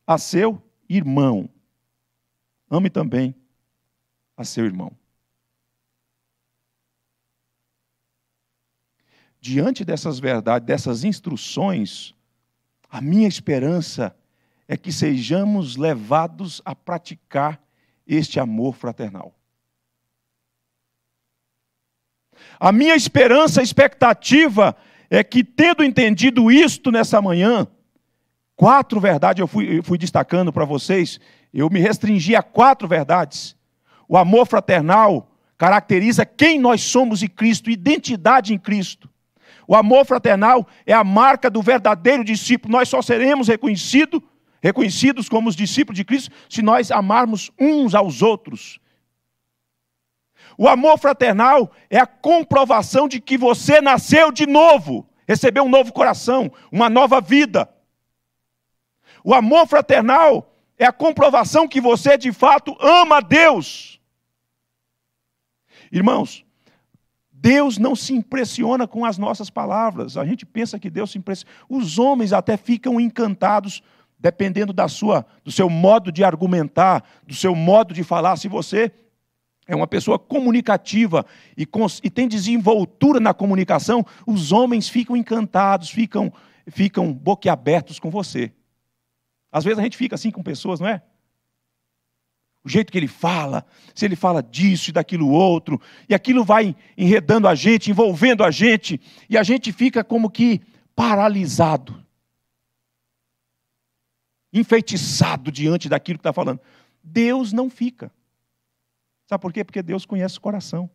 a seu irmão. Ame também a seu irmão. diante dessas verdades, dessas instruções, a minha esperança é que sejamos levados a praticar este amor fraternal. A minha esperança, a expectativa é que, tendo entendido isto nessa manhã, quatro verdades eu fui, eu fui destacando para vocês, eu me restringi a quatro verdades. O amor fraternal caracteriza quem nós somos em Cristo, identidade em Cristo. O amor fraternal é a marca do verdadeiro discípulo. Nós só seremos reconhecido, reconhecidos como os discípulos de Cristo se nós amarmos uns aos outros. O amor fraternal é a comprovação de que você nasceu de novo, recebeu um novo coração, uma nova vida. O amor fraternal é a comprovação que você de fato ama a Deus. Irmãos, Deus não se impressiona com as nossas palavras. A gente pensa que Deus se impressiona. Os homens até ficam encantados, dependendo da sua, do seu modo de argumentar, do seu modo de falar. Se você é uma pessoa comunicativa e, cons... e tem desenvoltura na comunicação, os homens ficam encantados, ficam, ficam boquiabertos com você. Às vezes a gente fica assim com pessoas, não é? o jeito que ele fala, se ele fala disso e daquilo outro, e aquilo vai enredando a gente, envolvendo a gente, e a gente fica como que paralisado, enfeitiçado diante daquilo que está falando. Deus não fica. Sabe por quê? Porque Deus conhece o coração.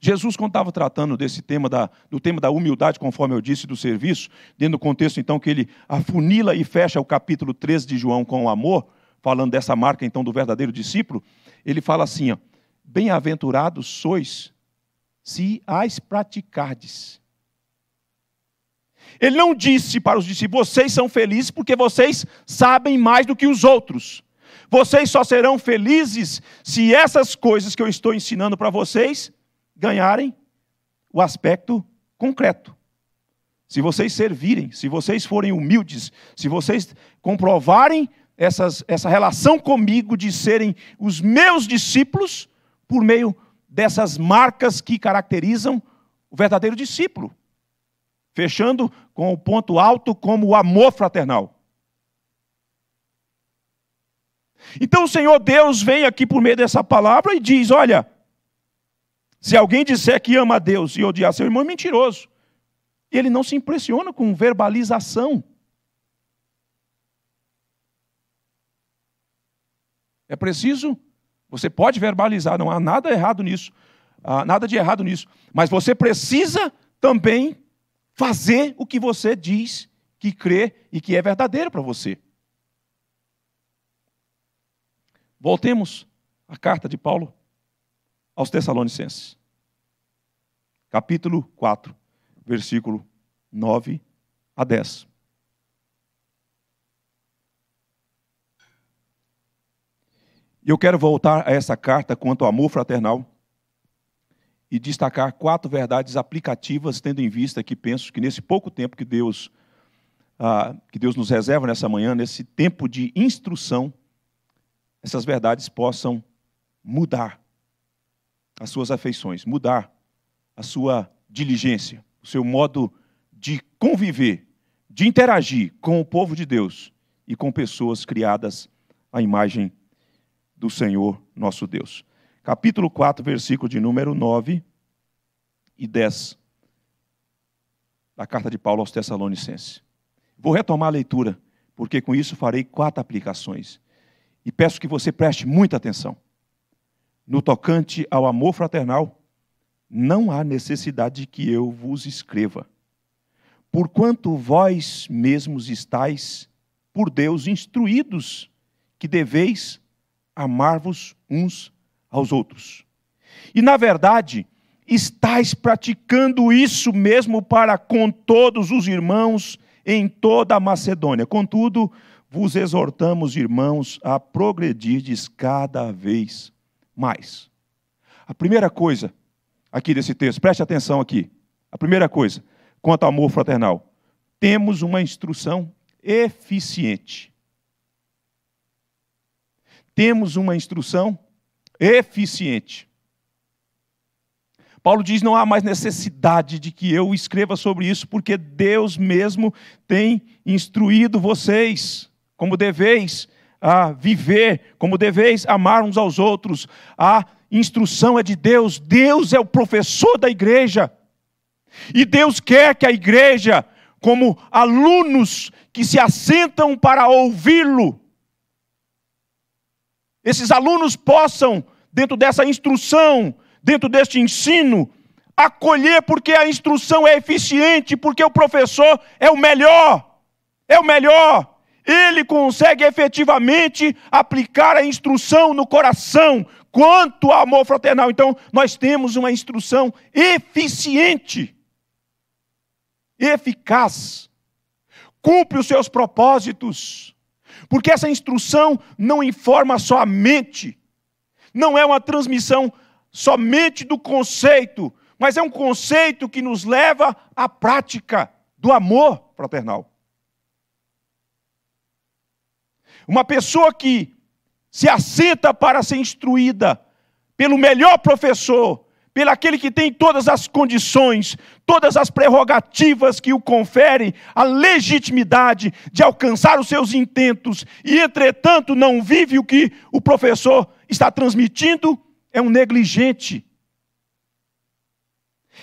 Jesus, quando estava tratando desse tema, da, do tema da humildade, conforme eu disse, do serviço, dentro do contexto, então, que ele afunila e fecha o capítulo 13 de João com o amor, falando dessa marca, então, do verdadeiro discípulo, ele fala assim, bem-aventurados sois se as praticardes. Ele não disse para os discípulos, vocês são felizes porque vocês sabem mais do que os outros. Vocês só serão felizes se essas coisas que eu estou ensinando para vocês ganharem o aspecto concreto. Se vocês servirem, se vocês forem humildes, se vocês comprovarem essas, essa relação comigo de serem os meus discípulos por meio dessas marcas que caracterizam o verdadeiro discípulo. Fechando com o ponto alto como o amor fraternal. Então o Senhor Deus vem aqui por meio dessa palavra e diz: olha, se alguém disser que ama a Deus e odiar seu irmão, é mentiroso. E ele não se impressiona com verbalização. É preciso, você pode verbalizar, não há nada errado nisso, nada de errado nisso, mas você precisa também fazer o que você diz que crê e que é verdadeiro para você. Voltemos à carta de Paulo aos Tessalonicenses, capítulo 4, versículo 9 a 10. E eu quero voltar a essa carta quanto ao amor fraternal e destacar quatro verdades aplicativas, tendo em vista que penso que nesse pouco tempo que Deus, ah, que Deus nos reserva nessa manhã, nesse tempo de instrução, essas verdades possam mudar as suas afeições, mudar a sua diligência, o seu modo de conviver, de interagir com o povo de Deus e com pessoas criadas à imagem do Senhor nosso Deus. Capítulo 4, versículo de número 9 e 10 da carta de Paulo aos Tessalonicenses. Vou retomar a leitura, porque com isso farei quatro aplicações. E peço que você preste muita atenção no tocante ao amor fraternal, não há necessidade de que eu vos escreva. Porquanto vós mesmos estáis, por Deus, instruídos que deveis amar-vos uns aos outros. E, na verdade, estáis praticando isso mesmo para com todos os irmãos em toda a Macedônia. Contudo, vos exortamos, irmãos, a progredirdes cada vez mais. A primeira coisa aqui desse texto, preste atenção aqui. A primeira coisa, quanto ao amor fraternal, temos uma instrução eficiente. Temos uma instrução eficiente. Paulo diz: não há mais necessidade de que eu escreva sobre isso, porque Deus mesmo tem instruído vocês, como deveis a viver como deveis, amar uns aos outros. A instrução é de Deus, Deus é o professor da igreja. E Deus quer que a igreja, como alunos que se assentam para ouvi-lo, esses alunos possam, dentro dessa instrução, dentro deste ensino, acolher, porque a instrução é eficiente, porque o professor é o melhor, é o melhor ele consegue efetivamente aplicar a instrução no coração quanto ao amor fraternal. Então, nós temos uma instrução eficiente, eficaz, cumpre os seus propósitos, porque essa instrução não informa só a mente, não é uma transmissão somente do conceito, mas é um conceito que nos leva à prática do amor fraternal. Uma pessoa que se assenta para ser instruída pelo melhor professor, pelo aquele que tem todas as condições, todas as prerrogativas que o conferem a legitimidade de alcançar os seus intentos e, entretanto, não vive o que o professor está transmitindo, é um negligente.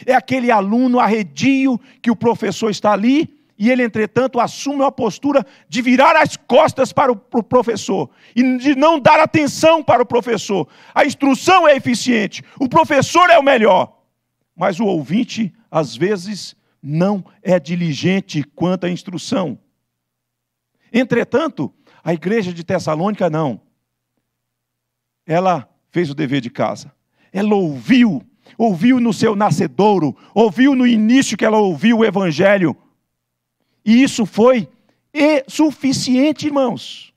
É aquele aluno arredio que o professor está ali e ele, entretanto, assume uma postura de virar as costas para o professor e de não dar atenção para o professor. A instrução é eficiente, o professor é o melhor, mas o ouvinte, às vezes, não é diligente quanto à instrução. Entretanto, a igreja de Tessalônica não. Ela fez o dever de casa. Ela ouviu, ouviu no seu nascedouro, ouviu no início que ela ouviu o evangelho e isso foi suficiente, irmãos.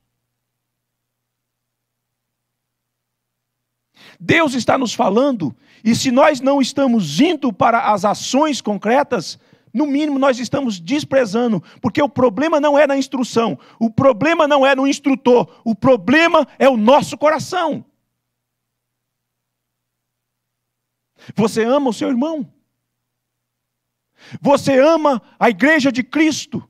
Deus está nos falando, e se nós não estamos indo para as ações concretas, no mínimo nós estamos desprezando, porque o problema não é na instrução, o problema não é no instrutor, o problema é o nosso coração. Você ama o seu irmão? Você ama a igreja de Cristo.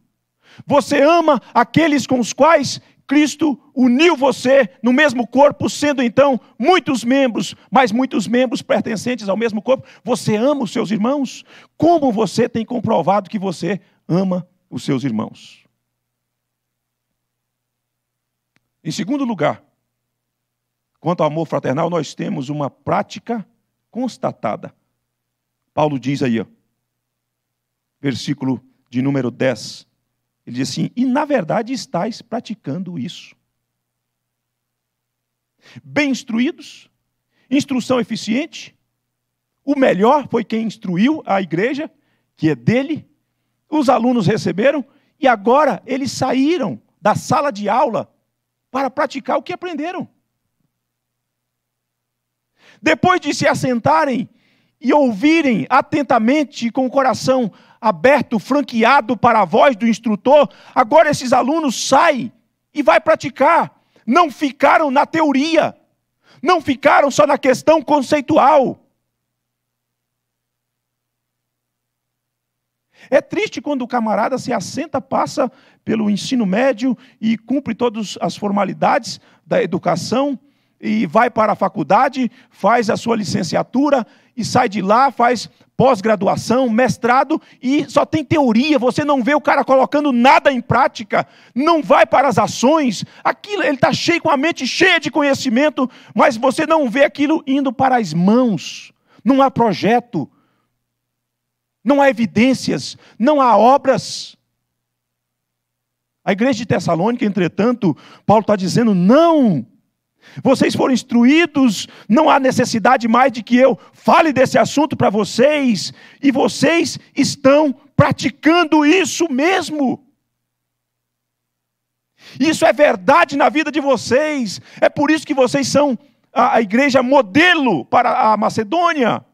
Você ama aqueles com os quais Cristo uniu você no mesmo corpo, sendo então muitos membros, mas muitos membros pertencentes ao mesmo corpo. Você ama os seus irmãos? Como você tem comprovado que você ama os seus irmãos? Em segundo lugar, quanto ao amor fraternal, nós temos uma prática constatada. Paulo diz aí, ó, versículo de número 10. Ele diz assim: E na verdade estáis praticando isso. Bem instruídos, instrução eficiente, o melhor foi quem instruiu a igreja, que é dele, os alunos receberam, e agora eles saíram da sala de aula para praticar o que aprenderam. Depois de se assentarem e ouvirem atentamente com o coração aberto, franqueado para a voz do instrutor, agora esses alunos saem e vai praticar. Não ficaram na teoria, não ficaram só na questão conceitual. É triste quando o camarada se assenta, passa pelo ensino médio e cumpre todas as formalidades da educação e vai para a faculdade, faz a sua licenciatura e sai de lá, faz pós-graduação, mestrado e só tem teoria, você não vê o cara colocando nada em prática, não vai para as ações, aquilo ele está cheio com a mente cheia de conhecimento, mas você não vê aquilo indo para as mãos. Não há projeto, não há evidências, não há obras. A igreja de Tessalônica, entretanto, Paulo está dizendo: não, vocês foram instruídos, não há necessidade mais de que eu fale desse assunto para vocês, e vocês estão praticando isso mesmo. Isso é verdade na vida de vocês, é por isso que vocês são a, a igreja modelo para a Macedônia.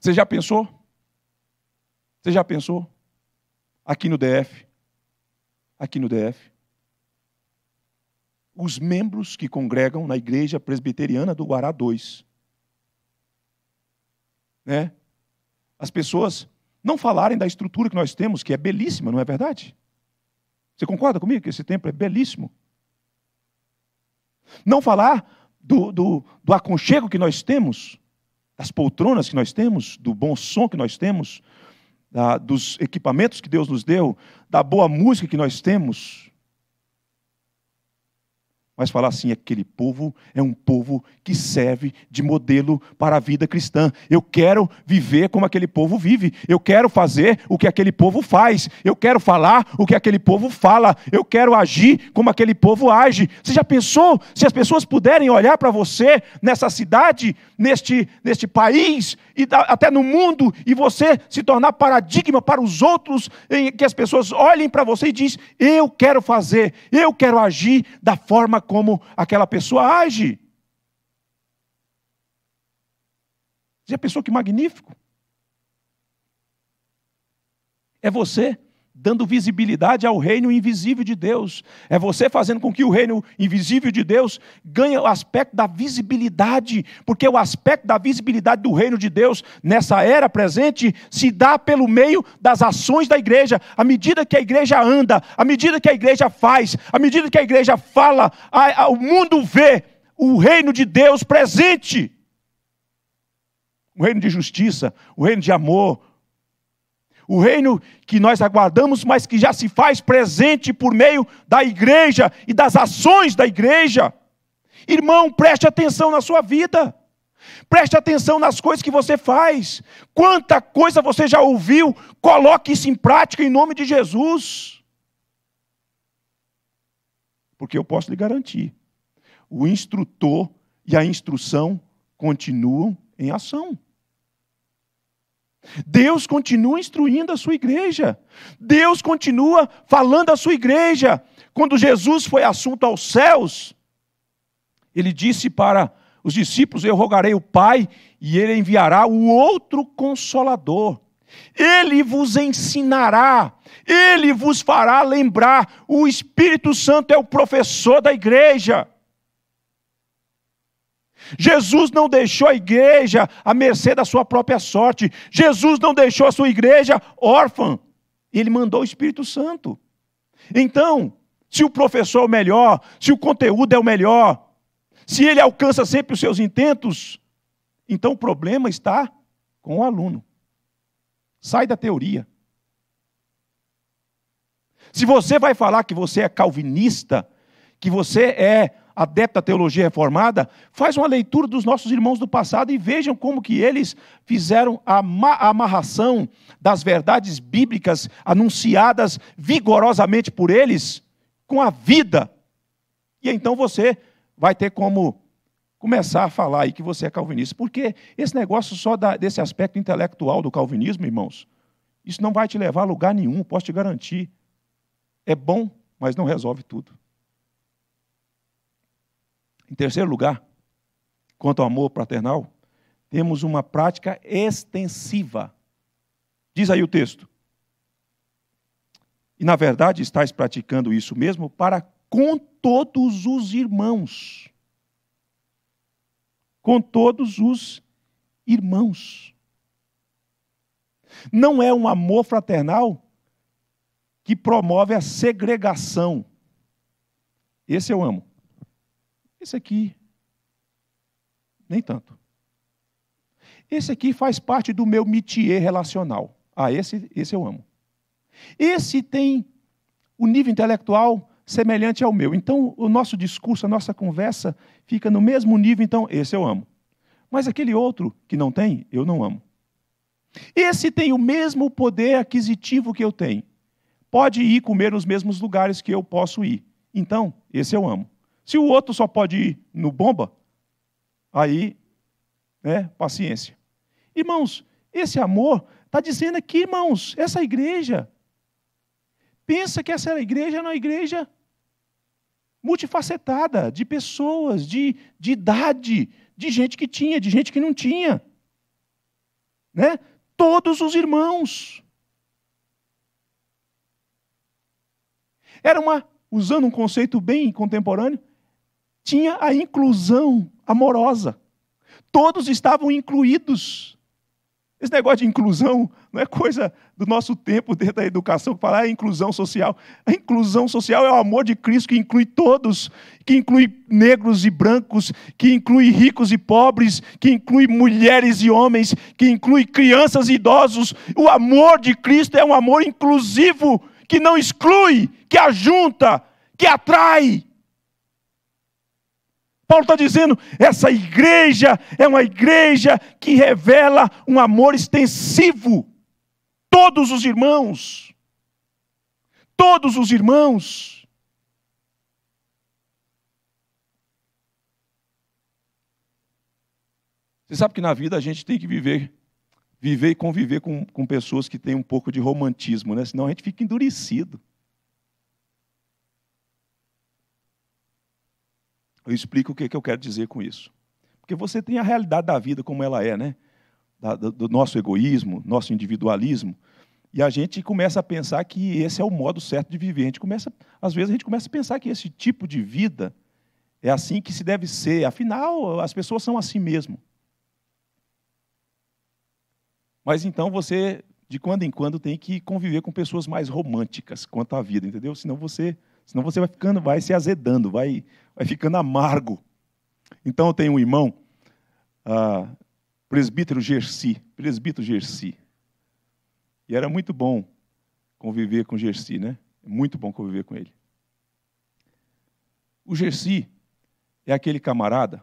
Você já pensou? Você já pensou? Aqui no DF, aqui no DF. Os membros que congregam na Igreja Presbiteriana do Guará 2. Né? As pessoas não falarem da estrutura que nós temos, que é belíssima, não é verdade? Você concorda comigo que esse templo é belíssimo? Não falar do, do, do aconchego que nós temos, das poltronas que nós temos, do bom som que nós temos, da, dos equipamentos que Deus nos deu, da boa música que nós temos, mas falar assim: aquele povo é um povo que serve de modelo para a vida cristã. Eu quero viver como aquele povo vive, eu quero fazer o que aquele povo faz, eu quero falar o que aquele povo fala, eu quero agir como aquele povo age. Você já pensou se as pessoas puderem olhar para você nessa cidade, neste, neste país e até no mundo e você se tornar paradigma para os outros, em que as pessoas olhem para você e dizem: Eu quero fazer, eu quero agir da forma como aquela pessoa age. Já é pensou que magnífico? É você dando visibilidade ao reino invisível de Deus. É você fazendo com que o reino invisível de Deus ganhe o aspecto da visibilidade, porque o aspecto da visibilidade do reino de Deus nessa era presente se dá pelo meio das ações da igreja. À medida que a igreja anda, à medida que a igreja faz, à medida que a igreja fala, a, a, o mundo vê o reino de Deus presente. O reino de justiça, o reino de amor, o reino que nós aguardamos, mas que já se faz presente por meio da igreja e das ações da igreja. Irmão, preste atenção na sua vida. Preste atenção nas coisas que você faz. Quanta coisa você já ouviu, coloque isso em prática em nome de Jesus. Porque eu posso lhe garantir: o instrutor e a instrução continuam em ação. Deus continua instruindo a sua igreja. Deus continua falando à sua igreja. Quando Jesus foi assunto aos céus, ele disse para os discípulos: Eu rogarei o Pai, e ele enviará o outro consolador. Ele vos ensinará, ele vos fará lembrar. O Espírito Santo é o professor da igreja. Jesus não deixou a igreja à mercê da sua própria sorte. Jesus não deixou a sua igreja órfã. Ele mandou o Espírito Santo. Então, se o professor é o melhor, se o conteúdo é o melhor, se ele alcança sempre os seus intentos, então o problema está com o aluno. Sai da teoria. Se você vai falar que você é calvinista, que você é adepto à teologia reformada, faz uma leitura dos nossos irmãos do passado e vejam como que eles fizeram a amarração das verdades bíblicas anunciadas vigorosamente por eles com a vida. E então você vai ter como começar a falar aí que você é calvinista, porque esse negócio só da, desse aspecto intelectual do calvinismo, irmãos, isso não vai te levar a lugar nenhum, posso te garantir. É bom, mas não resolve tudo. Em terceiro lugar, quanto ao amor fraternal, temos uma prática extensiva. Diz aí o texto. E na verdade estáis praticando isso mesmo para com todos os irmãos. Com todos os irmãos. Não é um amor fraternal que promove a segregação. Esse eu amo. Esse aqui, nem tanto. Esse aqui faz parte do meu métier relacional. Ah, esse, esse eu amo. Esse tem o um nível intelectual semelhante ao meu. Então, o nosso discurso, a nossa conversa fica no mesmo nível, então, esse eu amo. Mas aquele outro que não tem, eu não amo. Esse tem o mesmo poder aquisitivo que eu tenho. Pode ir comer nos mesmos lugares que eu posso ir. Então, esse eu amo. Se o outro só pode ir no bomba, aí, né, paciência. Irmãos, esse amor está dizendo aqui, irmãos, essa igreja, pensa que essa igreja é uma igreja multifacetada, de pessoas, de, de idade, de gente que tinha, de gente que não tinha. Né? Todos os irmãos. Era uma, usando um conceito bem contemporâneo, tinha a inclusão amorosa. Todos estavam incluídos. Esse negócio de inclusão não é coisa do nosso tempo dentro da educação, que falar é inclusão social. A inclusão social é o amor de Cristo que inclui todos, que inclui negros e brancos, que inclui ricos e pobres, que inclui mulheres e homens, que inclui crianças e idosos. O amor de Cristo é um amor inclusivo, que não exclui, que ajunta, que atrai. Paulo está dizendo: essa igreja é uma igreja que revela um amor extensivo. Todos os irmãos. Todos os irmãos. Você sabe que na vida a gente tem que viver, viver e conviver com, com pessoas que têm um pouco de romantismo, né? Senão a gente fica endurecido. Eu explico o que, que eu quero dizer com isso. Porque você tem a realidade da vida como ela é, né? Da, do, do nosso egoísmo, nosso individualismo. E a gente começa a pensar que esse é o modo certo de viver. A gente começa, às vezes a gente começa a pensar que esse tipo de vida é assim que se deve ser. Afinal, as pessoas são assim mesmo. Mas então você, de quando em quando, tem que conviver com pessoas mais românticas quanto à vida, entendeu? Senão você Senão você vai ficando, vai se azedando, vai, vai ficando amargo. Então eu tenho um irmão, ah, presbítero Gersi, presbítero Gersi. E era muito bom conviver com Gersi, né? Muito bom conviver com ele. O Gersi é aquele camarada.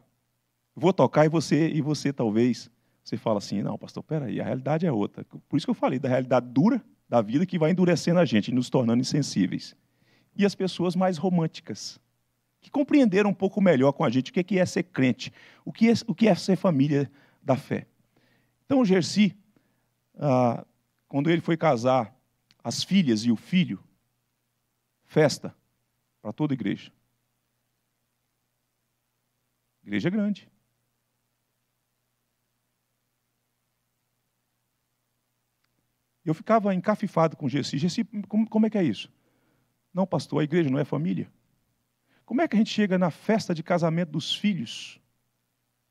Vou tocar e você e você talvez você fala assim, não, pastor, peraí, a realidade é outra. Por isso que eu falei da realidade dura da vida que vai endurecendo a gente, nos tornando insensíveis e as pessoas mais românticas, que compreenderam um pouco melhor com a gente o que é, é ser crente, o que é, o que é ser família da fé. Então, Gersi, ah, quando ele foi casar as filhas e o filho, festa para toda a igreja. Igreja grande. Eu ficava encafifado com Gessi. Gessi, como, como é que é isso? Não, pastor, a igreja não é família. Como é que a gente chega na festa de casamento dos filhos?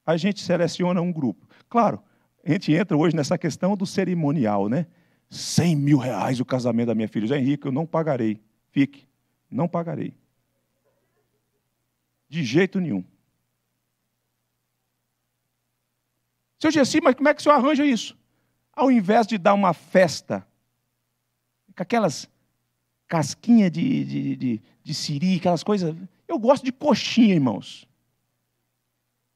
A gente seleciona um grupo. Claro, a gente entra hoje nessa questão do cerimonial, né? 100 mil reais o casamento da minha filha. José Henrique, eu não pagarei. Fique, não pagarei. De jeito nenhum. Seu Gessi, mas como é que o senhor arranja isso? Ao invés de dar uma festa, com aquelas casquinha de, de, de, de siri, aquelas coisas. Eu gosto de coxinha, irmãos.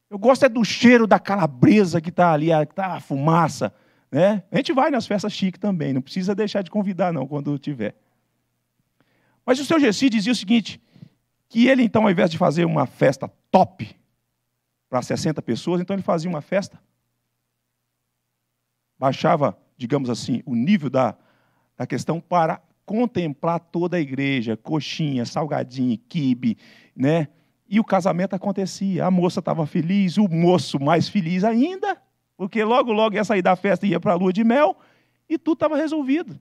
Eu gosto é do cheiro da calabresa que está ali, que tá a fumaça. Né? A gente vai nas festas chiques também, não precisa deixar de convidar, não, quando tiver. Mas o seu Gessi dizia o seguinte: que ele, então, ao invés de fazer uma festa top para 60 pessoas, então ele fazia uma festa. Baixava, digamos assim, o nível da, da questão para contemplar toda a igreja, coxinha, salgadinho, quibe, né? E o casamento acontecia. A moça estava feliz, o moço mais feliz ainda, porque logo, logo ia sair da festa e ia para a lua de mel, e tudo estava resolvido.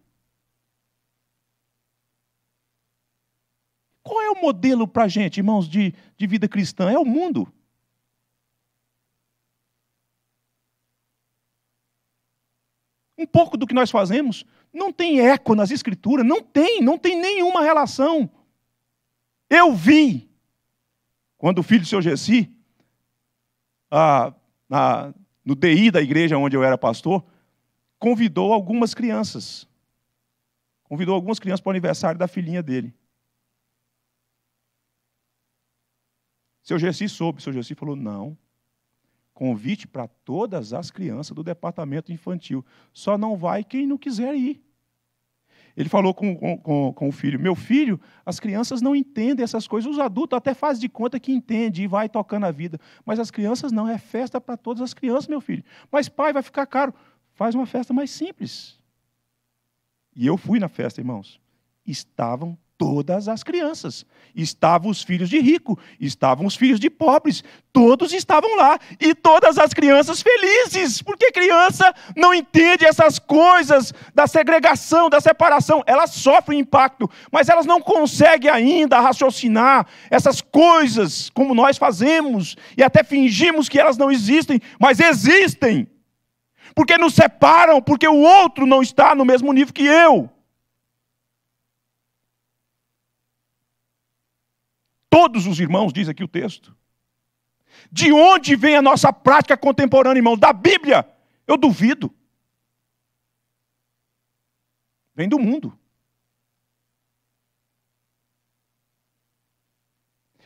Qual é o modelo para a gente, irmãos, de, de vida cristã? É o mundo. um pouco do que nós fazemos, não tem eco nas escrituras, não tem, não tem nenhuma relação. Eu vi, quando o filho do seu Gessi, a, a, no DI da igreja onde eu era pastor, convidou algumas crianças. Convidou algumas crianças para o aniversário da filhinha dele. Seu Gessi soube, seu Gessi falou: não, Convite para todas as crianças do departamento infantil. Só não vai quem não quiser ir. Ele falou com, com, com, o filho: Meu filho, as crianças não entendem essas coisas. Os adultos até fazem de conta que entende e vai tocando a vida. Mas as crianças não. É festa para todas as crianças, meu filho. Mas, pai, vai ficar caro. Faz uma festa mais simples. E eu fui na festa, irmãos. Estavam todas as crianças. Estavam os filhos de rico, estavam os filhos de pobres, todos estavam lá e todas as crianças felizes, porque criança não entende essas coisas da segregação, da separação, elas sofrem impacto, mas elas não conseguem ainda raciocinar essas coisas como nós fazemos e até fingimos que elas não existem, mas existem. Porque nos separam, porque o outro não está no mesmo nível que eu. todos os irmãos, diz aqui o texto. De onde vem a nossa prática contemporânea, irmãos? Da Bíblia? Eu duvido. Vem do mundo.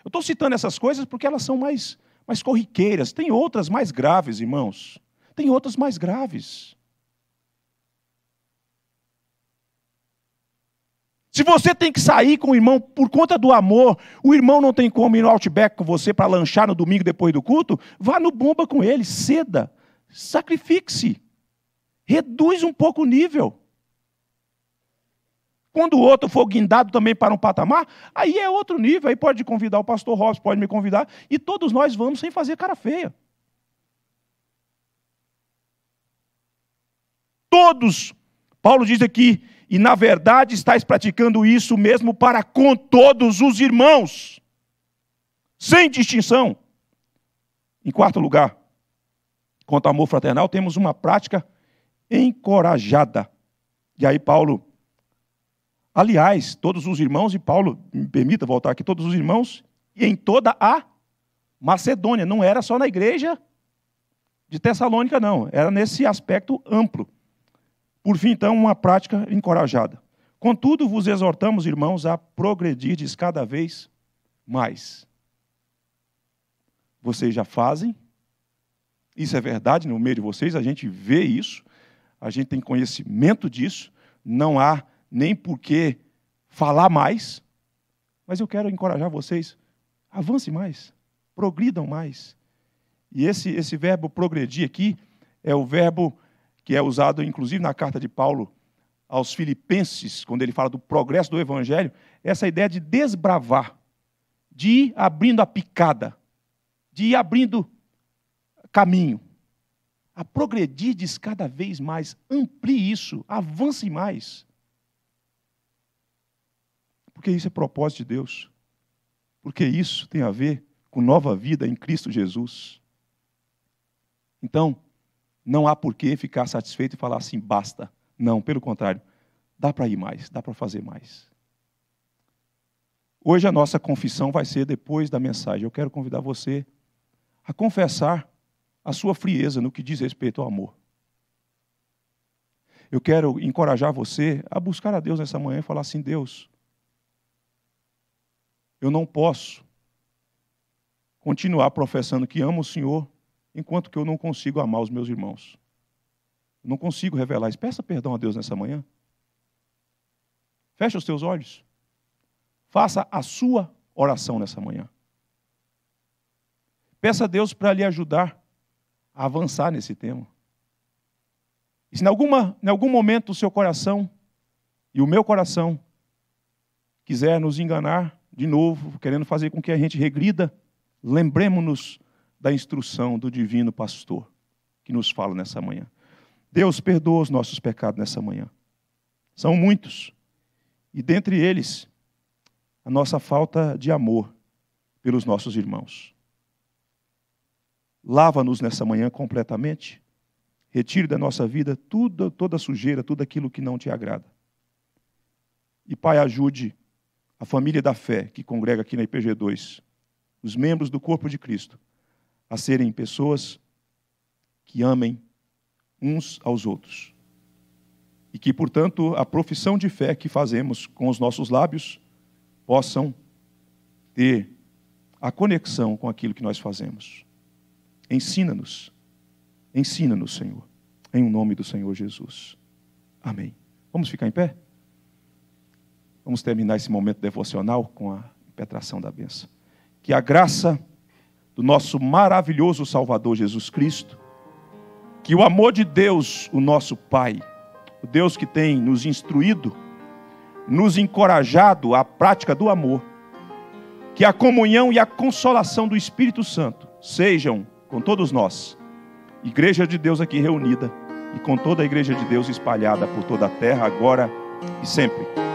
Eu estou citando essas coisas porque elas são mais, mais corriqueiras. Tem outras mais graves, irmãos. Tem outras mais graves. Se você tem que sair com o irmão por conta do amor, o irmão não tem como ir no Outback com você para lanchar no domingo depois do culto, vá no bomba com ele, ceda, sacrifique-se, reduz um pouco o nível. Quando o outro for guindado também para um patamar, aí é outro nível, aí pode convidar o pastor Robson, pode me convidar, e todos nós vamos sem fazer cara feia. Todos, Paulo diz aqui, e na verdade estáis praticando isso mesmo para com todos os irmãos, sem distinção. Em quarto lugar, quanto ao amor fraternal, temos uma prática encorajada. E aí, Paulo, aliás, todos os irmãos, e Paulo, me permita voltar aqui, todos os irmãos, e em toda a Macedônia, não era só na igreja de Tessalônica, não, era nesse aspecto amplo. Por fim, então, uma prática encorajada. Contudo, vos exortamos, irmãos, a progredirdes cada vez mais. Vocês já fazem, isso é verdade no meio de vocês, a gente vê isso, a gente tem conhecimento disso, não há nem por que falar mais, mas eu quero encorajar vocês, avance mais, progridam mais. E esse, esse verbo progredir aqui é o verbo que é usado inclusive na carta de Paulo aos Filipenses, quando ele fala do progresso do Evangelho, essa ideia de desbravar, de ir abrindo a picada, de ir abrindo caminho, a progredir diz cada vez mais, amplie isso, avance mais. Porque isso é propósito de Deus. Porque isso tem a ver com nova vida em Cristo Jesus. Então, não há por que ficar satisfeito e falar assim, basta. Não, pelo contrário, dá para ir mais, dá para fazer mais. Hoje a nossa confissão vai ser depois da mensagem. Eu quero convidar você a confessar a sua frieza no que diz respeito ao amor. Eu quero encorajar você a buscar a Deus nessa manhã e falar assim: Deus, eu não posso continuar professando que amo o Senhor enquanto que eu não consigo amar os meus irmãos. Não consigo revelar isso. Peça perdão a Deus nessa manhã. Feche os teus olhos. Faça a sua oração nessa manhã. Peça a Deus para lhe ajudar a avançar nesse tema. E se em, alguma, em algum momento o seu coração e o meu coração quiser nos enganar de novo, querendo fazer com que a gente regrida, lembremos-nos da instrução do divino pastor que nos fala nessa manhã. Deus perdoa os nossos pecados nessa manhã. São muitos. E dentre eles, a nossa falta de amor pelos nossos irmãos. Lava-nos nessa manhã completamente. Retire da nossa vida tudo, toda a sujeira, tudo aquilo que não te agrada. E, Pai, ajude a família da fé que congrega aqui na IPG2, os membros do corpo de Cristo, a serem pessoas que amem uns aos outros. E que, portanto, a profissão de fé que fazemos com os nossos lábios possam ter a conexão com aquilo que nós fazemos. Ensina-nos. Ensina-nos, Senhor, em nome do Senhor Jesus. Amém. Vamos ficar em pé? Vamos terminar esse momento devocional com a impetração da benção. Que a graça do nosso maravilhoso Salvador Jesus Cristo, que o amor de Deus, o nosso Pai, o Deus que tem nos instruído, nos encorajado à prática do amor, que a comunhão e a consolação do Espírito Santo sejam com todos nós, Igreja de Deus aqui reunida, e com toda a Igreja de Deus espalhada por toda a terra, agora e sempre.